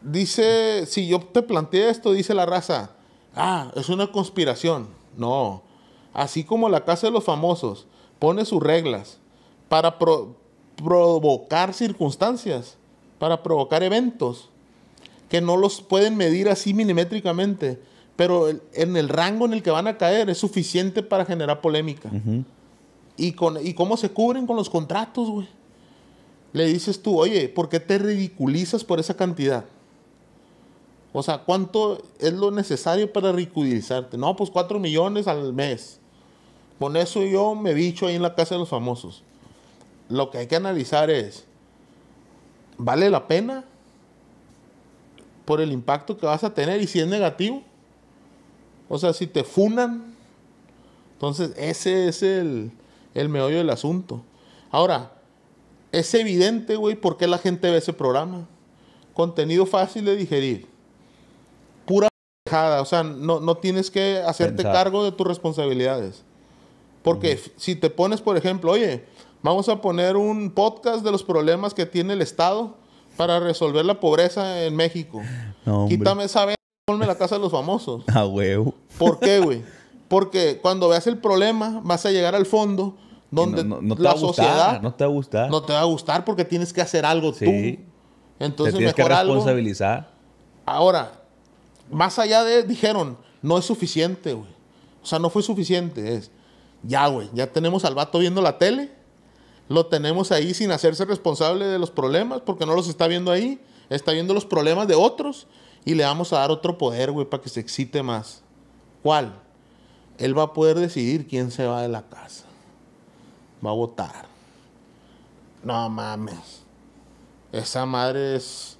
dice, si yo te planteé esto, dice la raza, ah, es una conspiración. No. Así como la Casa de los Famosos pone sus reglas para provocar circunstancias, para provocar eventos que no los pueden medir así milimétricamente, pero en el rango en el que van a caer es suficiente para generar polémica. y, con, ¿Y cómo se cubren con los contratos, güey? Le dices tú, oye, ¿por qué te ridiculizas por esa cantidad? O sea, ¿cuánto es lo necesario para ridiculizarte? No, pues 4 millones al mes. Con eso yo me bicho ahí en la casa de los famosos. Lo que hay que analizar es, ¿vale la pena? Por el impacto que vas a tener y si es negativo. O sea, si te funan. Entonces, ese es el, el meollo del asunto. Ahora, es evidente, güey, por qué la gente ve ese programa. Contenido fácil de digerir o sea, no, tienes que hacerte cargo de tus responsabilidades. Porque si te pones, por ejemplo, oye, vamos a poner un podcast de los problemas que tiene el Estado para resolver la pobreza en México. Quítame esa vez, ponme la casa de los famosos. Ah, huevo. ¿Por qué, güey? Porque cuando veas el problema, vas a llegar al fondo donde la sociedad no te va a gustar. No te va a gustar porque tienes que hacer algo sí. tú. Entonces, te tienes que responsabilizar. Ahora, más allá de, dijeron, no es suficiente, güey. O sea, no fue suficiente. Es, ya, güey, ya tenemos al vato viendo la tele, lo tenemos ahí sin hacerse responsable de los problemas, porque no los está viendo ahí, está viendo los problemas de otros y le vamos a dar otro poder, güey, para que se excite más. ¿Cuál? Él va a poder decidir quién se va de la casa. Va a votar. No mames. Esa madre es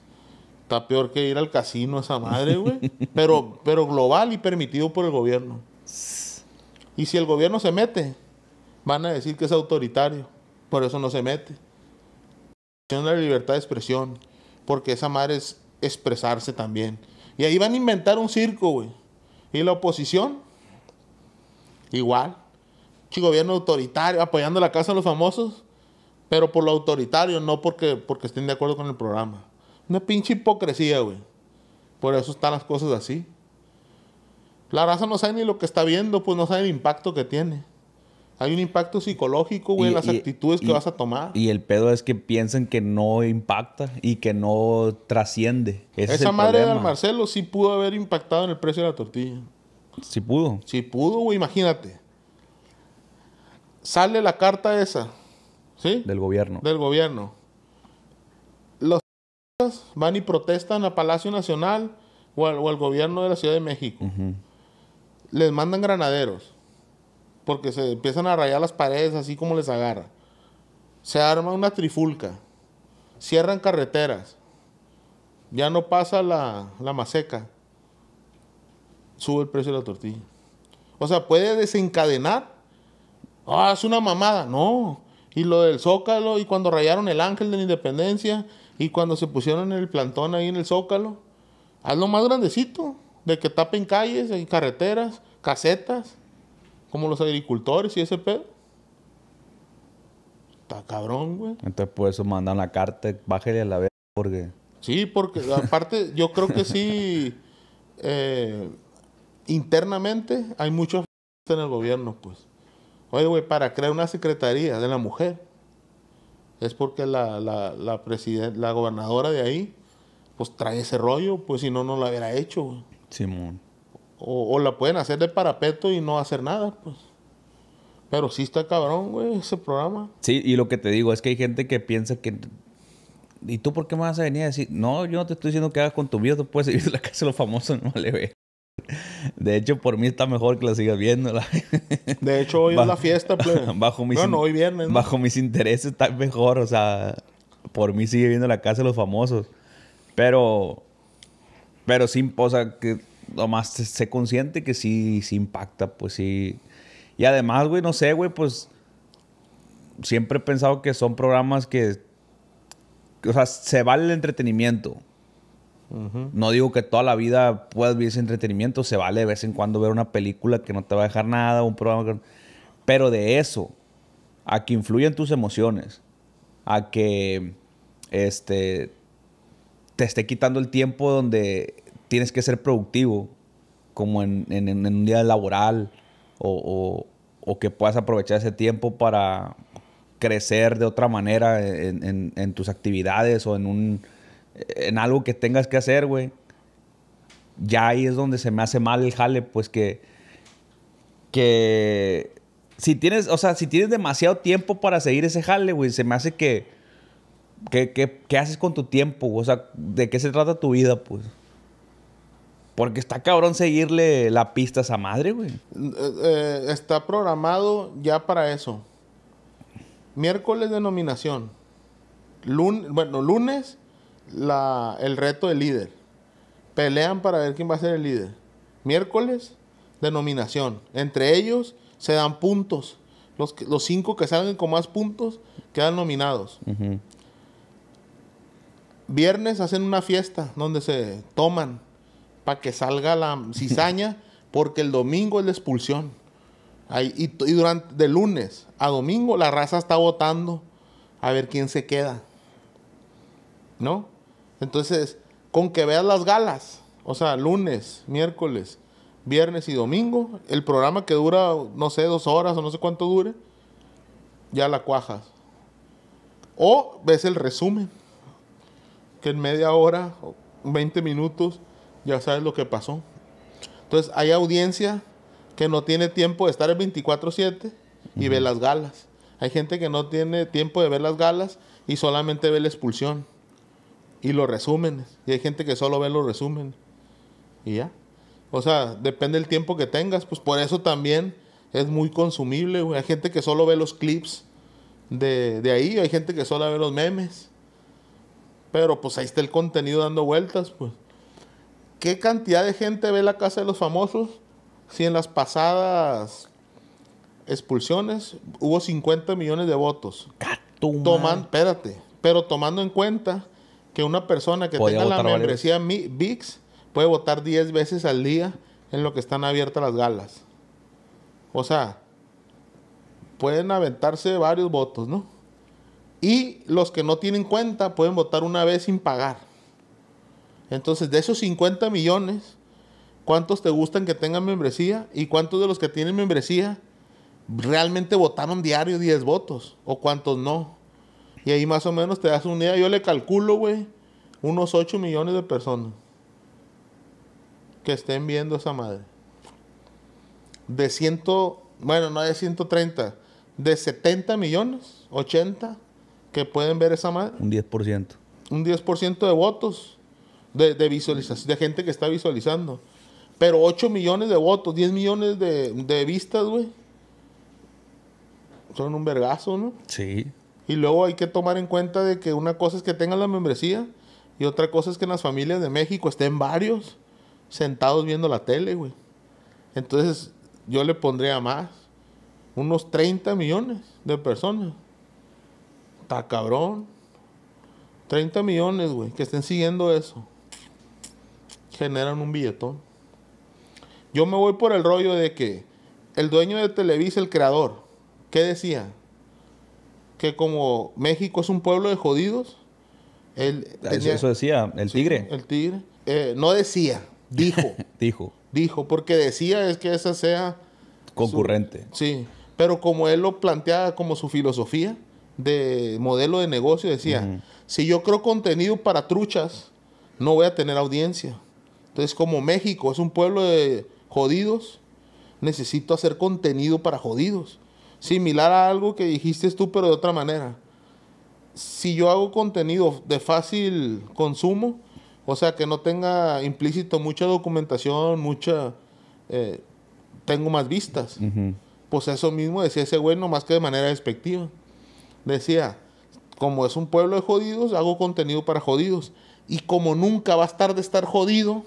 Está peor que ir al casino esa madre, güey. pero, pero global y permitido por el gobierno. Y si el gobierno se mete, van a decir que es autoritario. Por eso no se mete. La libertad de expresión. Porque esa madre es expresarse también. Y ahí van a inventar un circo, güey. Y la oposición, igual. gobierno autoritario, apoyando la casa de los famosos, pero por lo autoritario, no porque, porque estén de acuerdo con el programa. Una pinche hipocresía, güey. Por eso están las cosas así. La raza no sabe ni lo que está viendo, pues no sabe el impacto que tiene. Hay un impacto psicológico, güey, en las actitudes que vas a tomar. Y el pedo es que piensan que no impacta y que no trasciende. Esa madre de Marcelo sí pudo haber impactado en el precio de la tortilla. Sí pudo. Sí pudo, güey, imagínate. Sale la carta esa, ¿sí? Del gobierno. Del gobierno van y protestan a Palacio Nacional o al, gobierno de la Ciudad de México. Les mandan granaderos porque se empiezan a rayar las paredes así como les agarra. Se arma una trifulca, cierran carreteras, ya no pasa la, la maseca, sube el precio de la tortilla. O sea, puede desencadenar. Ah, es una mamada. No. Y lo del Zócalo y cuando rayaron el Ángel de la Independencia y cuando se pusieron en el plantón ahí en el Zócalo, hazlo más grandecito, de que tapen calles, en carreteras, casetas, como los agricultores y ese pedo. Está cabrón, güey. Entonces por eso mandan la carta, bájale a la vez porque... Sí, porque aparte yo creo que sí, eh, internamente hay muchos en el gobierno, pues. Oye, güey, para crear una secretaría de la mujer es porque la, la, la, la gobernadora de ahí, pues trae ese rollo, pues si no, no lo hubiera hecho. Simón. O, o, la pueden hacer de parapeto y no hacer nada, pues. Pero sí está cabrón, güey, ese programa. Sí, y lo que te digo es que hay gente que piensa que... ¿Y tú por qué me vas a venir a decir? No, yo no te estoy diciendo que hagas con tu vida, tú puedes ir a la casa de los famosos, no le ve. De hecho, por mí está mejor que la sigas viendo. De hecho, hoy es la fiesta, pues. Bajo mis, hoy viernes, Bajo mis intereses está mejor, o sea, por mí sigue viendo la casa de los famosos. Pero, pero sin o sea, que nomás sé consciente que sí, sí impacta, pues sí. Y además, güey, no sé, güey, pues siempre he pensado que son programas que, o sea, se vale el entretenimiento no digo que toda la vida puedas vivir ese entretenimiento. Se vale de vez en cuando ver una película que no te va a dejar nada, un programa Pero de eso, a que influyen tus emociones, a que este, te esté quitando el tiempo donde tienes que ser productivo, como en, un día laboral, o, que puedas aprovechar ese tiempo para crecer de otra manera en tus actividades o en un en algo que tengas que hacer, güey. Ya ahí es donde se me hace mal el jale, pues que. Que. Si tienes, o sea, si tienes demasiado tiempo para seguir ese jale, güey, se me hace que. ¿Qué, haces con tu tiempo? O sea, ¿de qué se trata tu vida, pues? Porque está cabrón seguirle la pista a esa madre, güey. Eh, eh, está programado ya para eso. Miércoles de nominación. bueno, lunes el reto del líder. Pelean para ver quién va a ser el líder. Miércoles, denominación. Entre ellos se dan puntos. Los, los cinco que salgan con más puntos quedan nominados. Viernes hacen una fiesta donde se toman para que salga la cizaña, porque el domingo es la expulsión. y, durante de lunes a domingo la raza está votando a ver quién se queda. ¿No? Entonces, con que veas las galas, o sea, lunes, miércoles, viernes y domingo, el programa que dura, no sé, dos horas o no sé cuánto dure, ya la cuajas. O ves el resumen, que en media hora, 20 minutos, ya sabes lo que pasó. Entonces hay audiencia que no tiene tiempo de estar el 24/7 y ve las galas. Hay gente que no tiene tiempo de ver las galas y solamente ve la expulsión y los resúmenes. Y hay gente que solo ve los resúmenes. Y ya. O sea, depende del tiempo que tengas. Pues por eso también es muy consumible. Hay gente que solo ve los clips de, ahí. Hay gente que solo ve los memes. Pero pues ahí está el contenido dando vueltas. Pues. ¿Qué cantidad de gente ve la casa de los famosos? Si en las pasadas expulsiones hubo 50 millones de votos. Toman, espérate, pero tomando en cuenta que una persona que tenga la membresía VIX puede votar 10 veces al día en lo que están abiertas las galas. O sea, pueden aventarse varios votos, ¿no? Y los que no tienen cuenta pueden votar una vez sin pagar. Entonces, de esos 50 millones, ¿cuántos te gustan que tengan membresía? ¿Y cuántos de los que tienen membresía realmente votaron diario 10 votos? ¿O cuántos no? Y ahí más o menos te das una idea. Yo le calculo, güey, unos 8 millones de personas que estén viendo esa madre. De 100, bueno, no de 130, de 70 millones, 80 que pueden ver esa madre. Un 10%. Un 10% de votos, de, visualización, de gente que está visualizando. Pero 8 millones de votos, 10 millones de, de vistas, güey. Son un vergazo, ¿no? Sí. Y luego hay que tomar en cuenta de que una cosa es que tengan la membresía y otra cosa es que en las familias de México estén varios sentados viendo la tele, güey. Entonces yo le pondría más, unos 30 millones de personas. Está cabrón. 30 millones, güey, que estén siguiendo eso. Generan un billetón. Yo me voy por el rollo de que el dueño de Televisa, el creador, ¿qué decía? que como México es un pueblo de jodidos, él eso, decía el tigre. El tigre. Eh, no decía, dijo. dijo. Dijo, porque decía es que esa sea... Concurrente. sí, pero como él lo planteaba como su filosofía de modelo de negocio, decía, si yo creo contenido para truchas, no voy a tener audiencia. Entonces, como México es un pueblo de jodidos, necesito hacer contenido para jodidos similar a algo que dijiste tú, pero de otra manera. Si yo hago contenido de fácil consumo, o sea, que no tenga implícito mucha documentación, mucha... Eh, tengo más vistas. Pues eso mismo decía ese güey, más que de manera despectiva. Decía, como es un pueblo de jodidos, hago contenido para jodidos. Y como nunca va a estar de estar jodido,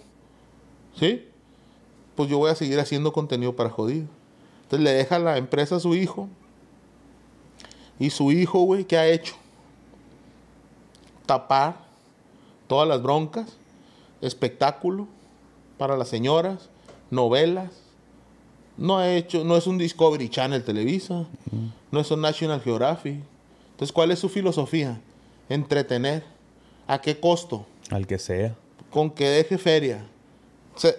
¿sí? Pues yo voy a seguir haciendo contenido para jodidos. Entonces le deja la empresa a su hijo. Y su hijo, güey, ¿qué ha hecho? Tapar todas las broncas, espectáculo para las señoras, novelas. No ha hecho, no es un Discovery Channel Televisa, no es un National Geographic. Entonces, ¿cuál es su filosofía? Entretener. ¿A qué costo? Al que sea. Con que deje feria.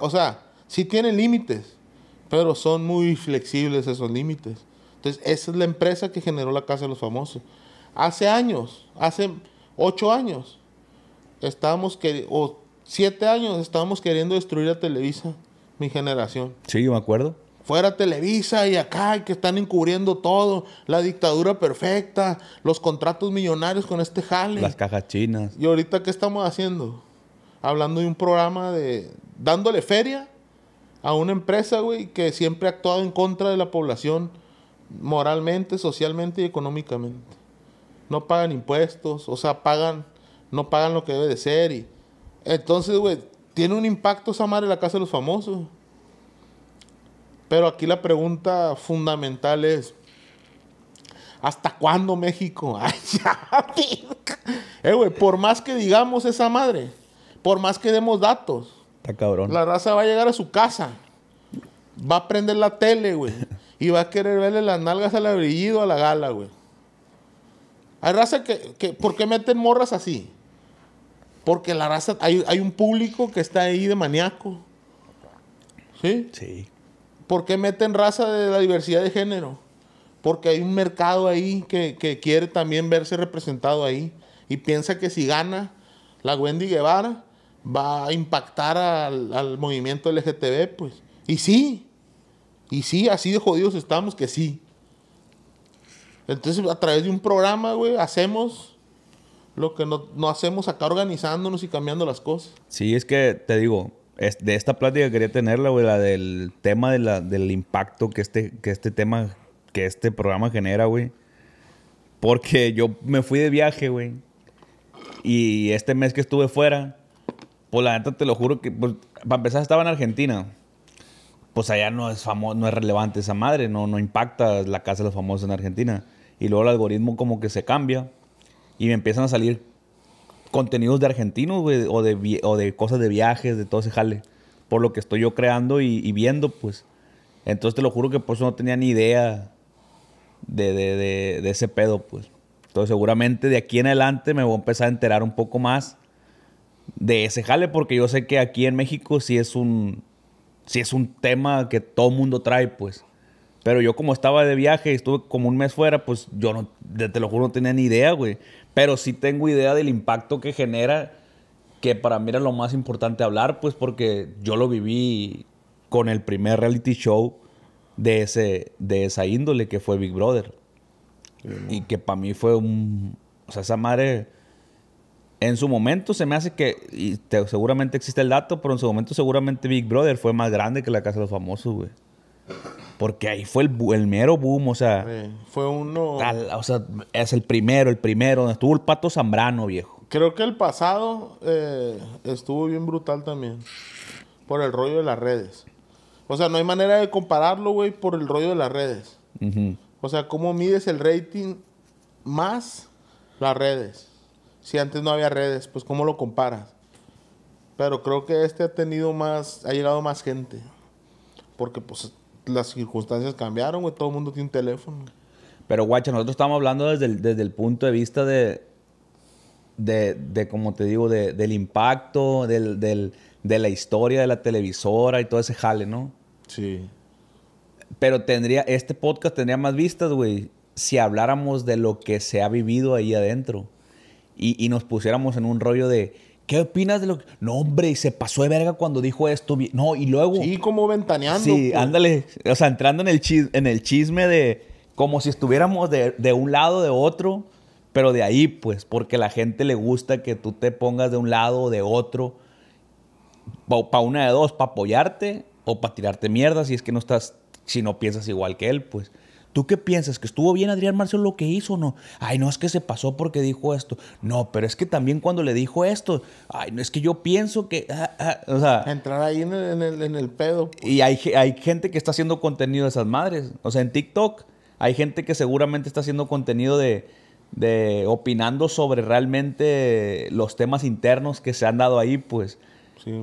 O sea, si tiene límites. Pero son muy flexibles esos límites. Entonces, esa es la empresa que generó la Casa de los Famosos. Hace años, hace ocho años, estábamos que, o siete años, estábamos queriendo destruir a Televisa, mi generación. Sí, yo me acuerdo. Fuera Televisa y acá, que están encubriendo todo, la dictadura perfecta, los contratos millonarios con este jale. Las cajas chinas. Y ahorita, ¿qué estamos haciendo? Hablando de un programa de dándole feria a una empresa, güey, que siempre ha actuado en contra de la población moralmente, socialmente y económicamente. No pagan impuestos, o sea, pagan, no pagan lo que debe de ser. Y... Entonces, güey, tiene un impacto esa madre en la casa de los famosos. Pero aquí la pregunta fundamental es, ¿hasta cuándo México? Ay, ya, eh, güey, por más que digamos esa madre, por más que demos datos, la raza va a llegar a su casa. Va a prender la tele, güey. y va a querer verle las nalgas al abrillido a la gala, güey. Hay raza que, ¿Por qué meten morras así? Porque la raza. Hay, un público que está ahí de maníaco. ¿Sí? Sí. ¿Por qué meten raza de la diversidad de género? Porque hay un mercado ahí que, que quiere también verse representado ahí. Y piensa que si gana la Wendy Guevara, va a impactar al, al movimiento LGTB, pues. Y sí, y sí, así de jodidos estamos que sí. Entonces, a través de un programa, güey, hacemos lo que no, no, hacemos acá organizándonos y cambiando las cosas. Sí, es que te digo, es, de esta plática quería tenerla, güey, la del tema de la, del impacto que este, que este tema, que este programa genera, güey. Porque yo me fui de viaje, güey. Y este mes que estuve fuera, pues la neta te lo juro que, pues, para empezar, estaba en Argentina. Pues allá no es famoso, no es relevante esa madre, no, no impacta la casa de los famosos en Argentina. Y luego el algoritmo como que se cambia y me empiezan a salir contenidos de argentinos, o de, cosas de viajes, de todo ese jale. Por lo que estoy yo creando y, viendo, pues. Entonces te lo juro que por eso no tenía ni idea de, de ese pedo, pues. Entonces seguramente de aquí en adelante me voy a empezar a enterar un poco más de ese jale, porque yo sé que aquí en México sí es un, sí es un tema que todo mundo trae, pues. Pero yo como estaba de viaje y estuve como un mes fuera, pues yo no, te lo juro, no tenía ni idea, güey. Pero sí tengo idea del impacto que genera, que para mí era lo más importante hablar, pues porque yo lo viví con el primer reality show de, de esa índole que fue Big Brother. Y que para mí fue un... O sea, esa madre en su momento se me hace que, y seguramente existe el dato, pero en su momento seguramente Big Brother fue más grande que la Casa de los Famosos, güey. Porque ahí fue el, mero boom, o sea. fue uno. o sea, es el primero, el primero, donde estuvo el pato Zambrano, viejo. Creo que el pasado eh, estuvo bien brutal también. Por el rollo de las redes. O sea, no hay manera de compararlo, güey, por el rollo de las redes. O sea, ¿cómo mides el rating más las redes? si antes no había redes, pues cómo lo comparas. Pero creo que este ha tenido más, ha llegado más gente. Porque pues las circunstancias cambiaron, güey, todo el mundo tiene un teléfono. Pero guacha, nosotros estamos hablando desde el, desde el punto de vista de, de, de como te digo, del impacto, de la historia de la televisora y todo ese jale, ¿no? Sí. Pero tendría, este podcast tendría más vistas, güey, si habláramos de lo que se ha vivido ahí adentro y, nos pusiéramos en un rollo de, ¿Qué opinas de lo que.? No, hombre, se pasó de verga cuando dijo esto. No, y luego. Sí, como ventaneando. Sí, pues. ándale. O sea, entrando en el, en el chisme de. Como si estuviéramos de, un lado de otro. Pero de ahí, pues, porque la gente le gusta que tú te pongas de un lado o de otro. Para pa una de dos, para apoyarte o para tirarte mierda si es que no estás. Si no piensas igual que él, pues. ¿Tú qué piensas? ¿Que estuvo bien Adrián Marcelo lo que hizo o no? Ay, no, es que se pasó porque dijo esto. No, pero es que también cuando le dijo esto, ay, no, es que yo pienso que. Ah, ah, o sea. Entrar ahí en el, pedo. Y hay, hay gente que está haciendo contenido de esas madres. O sea, en TikTok hay gente que seguramente está haciendo contenido de de opinando sobre realmente los temas internos que se han dado ahí, pues.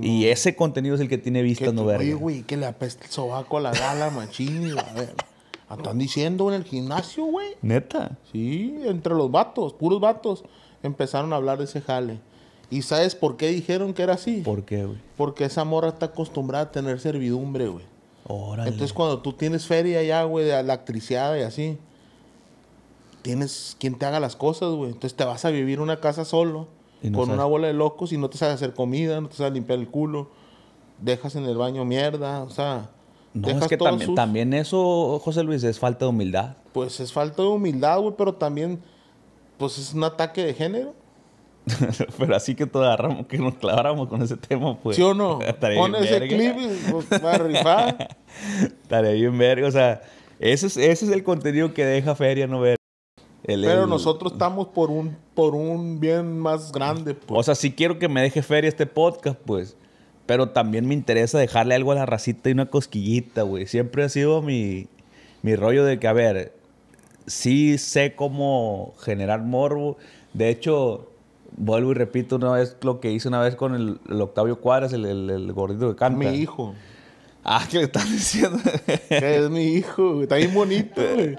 y ese contenido es el que tiene vista, no verga. güey, que le apesta el sobaco a la gala, machín, a ver. Están diciendo en el gimnasio, güey. Neta. Sí, entre los vatos, puros vatos, empezaron a hablar de ese jale. ¿Y sabes por qué dijeron que era así? ¿Por qué, güey? Porque esa morra está acostumbrada a tener servidumbre, güey. Órale. Entonces cuando tú tienes feria ya, güey, de la y así, tienes quien te haga las cosas, güey. Entonces te vas a vivir una casa solo, con una bola de locos y no te sabes hacer comida, no te sabes limpiar el culo, dejas en el baño mierda, o sea... No, es que también, eso, José Luis, es falta de humildad. Pues es falta de humildad, güey, pero también, pues es un ataque de género. pero así que todo agarramos, que nos claváramos con ese tema, pues. ¿Sí o no? Pon ese clip, pues, va a rifar. Estaría bien verga, o sea, ese es, el contenido que deja Feria no ver. pero nosotros estamos por un, por un bien más grande, pues. O sea, si quiero que me deje Feria este podcast, pues. Pero también me interesa dejarle algo a la racita y una cosquillita, güey. Siempre ha sido mi, rollo de que, a ver, sí sé cómo generar morbo. De hecho, vuelvo y repito una vez lo que hice una vez con el, Octavio Cuadras, el, el, de gordito de canta. Mi hijo. Ah, ¿qué le estás diciendo? es mi hijo, Está bien bonito, güey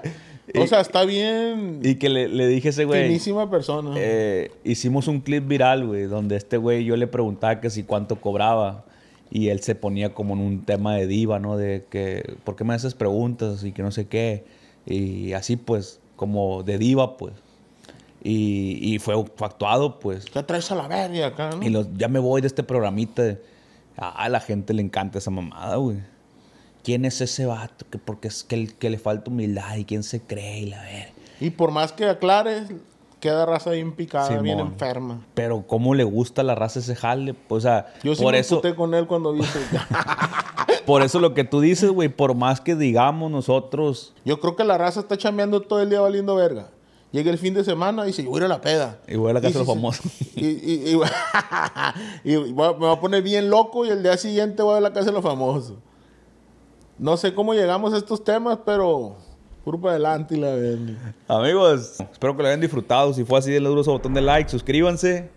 o sea, está bien. Y que le, dije a ese güey. Finísima persona. Eh, hicimos un clip viral, güey, donde este güey yo le preguntaba que si cuánto cobraba. Y él se ponía como en un tema de diva, ¿no? De que, ¿por qué me haces preguntas? Y que no sé qué. Y así, pues, como de diva, pues. Y, fue, actuado, pues. Te traes a la verga acá, ¿no? Y ya me voy de este programita. a la gente le encanta esa mamada, güey quién es ese vato, que porque es que, el, que le falta humildad y quién se cree y la ver. Y por más que aclares, queda raza bien picada, bien enferma. Pero cómo le gusta la raza ese jale, o sea, yo sí me eso... con él cuando viste. por eso lo que tú dices, güey, por más que digamos nosotros, yo creo que la raza está chambeando todo el día valiendo verga. Llega el fin de semana y dice, yo voy a ir a la peda. Y voy a la casa de los famosos. Y, me va a poner bien loco y el día siguiente voy a la casa de los famosos. No sé cómo llegamos a estos temas, pero grupo adelante y la ven. Amigos, espero que lo hayan disfrutado. Si fue así, denle duro su botón de like, suscríbanse.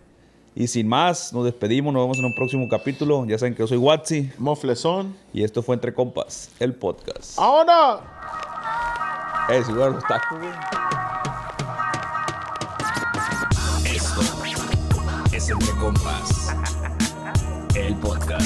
Y sin más, nos despedimos. Nos vemos en un próximo capítulo. Ya saben que yo soy Watsi. Moflezón. Y esto fue Entre Compas, el podcast. ¡Ahora! Eh, si está. tacos, Esto es Entre Compas, el podcast.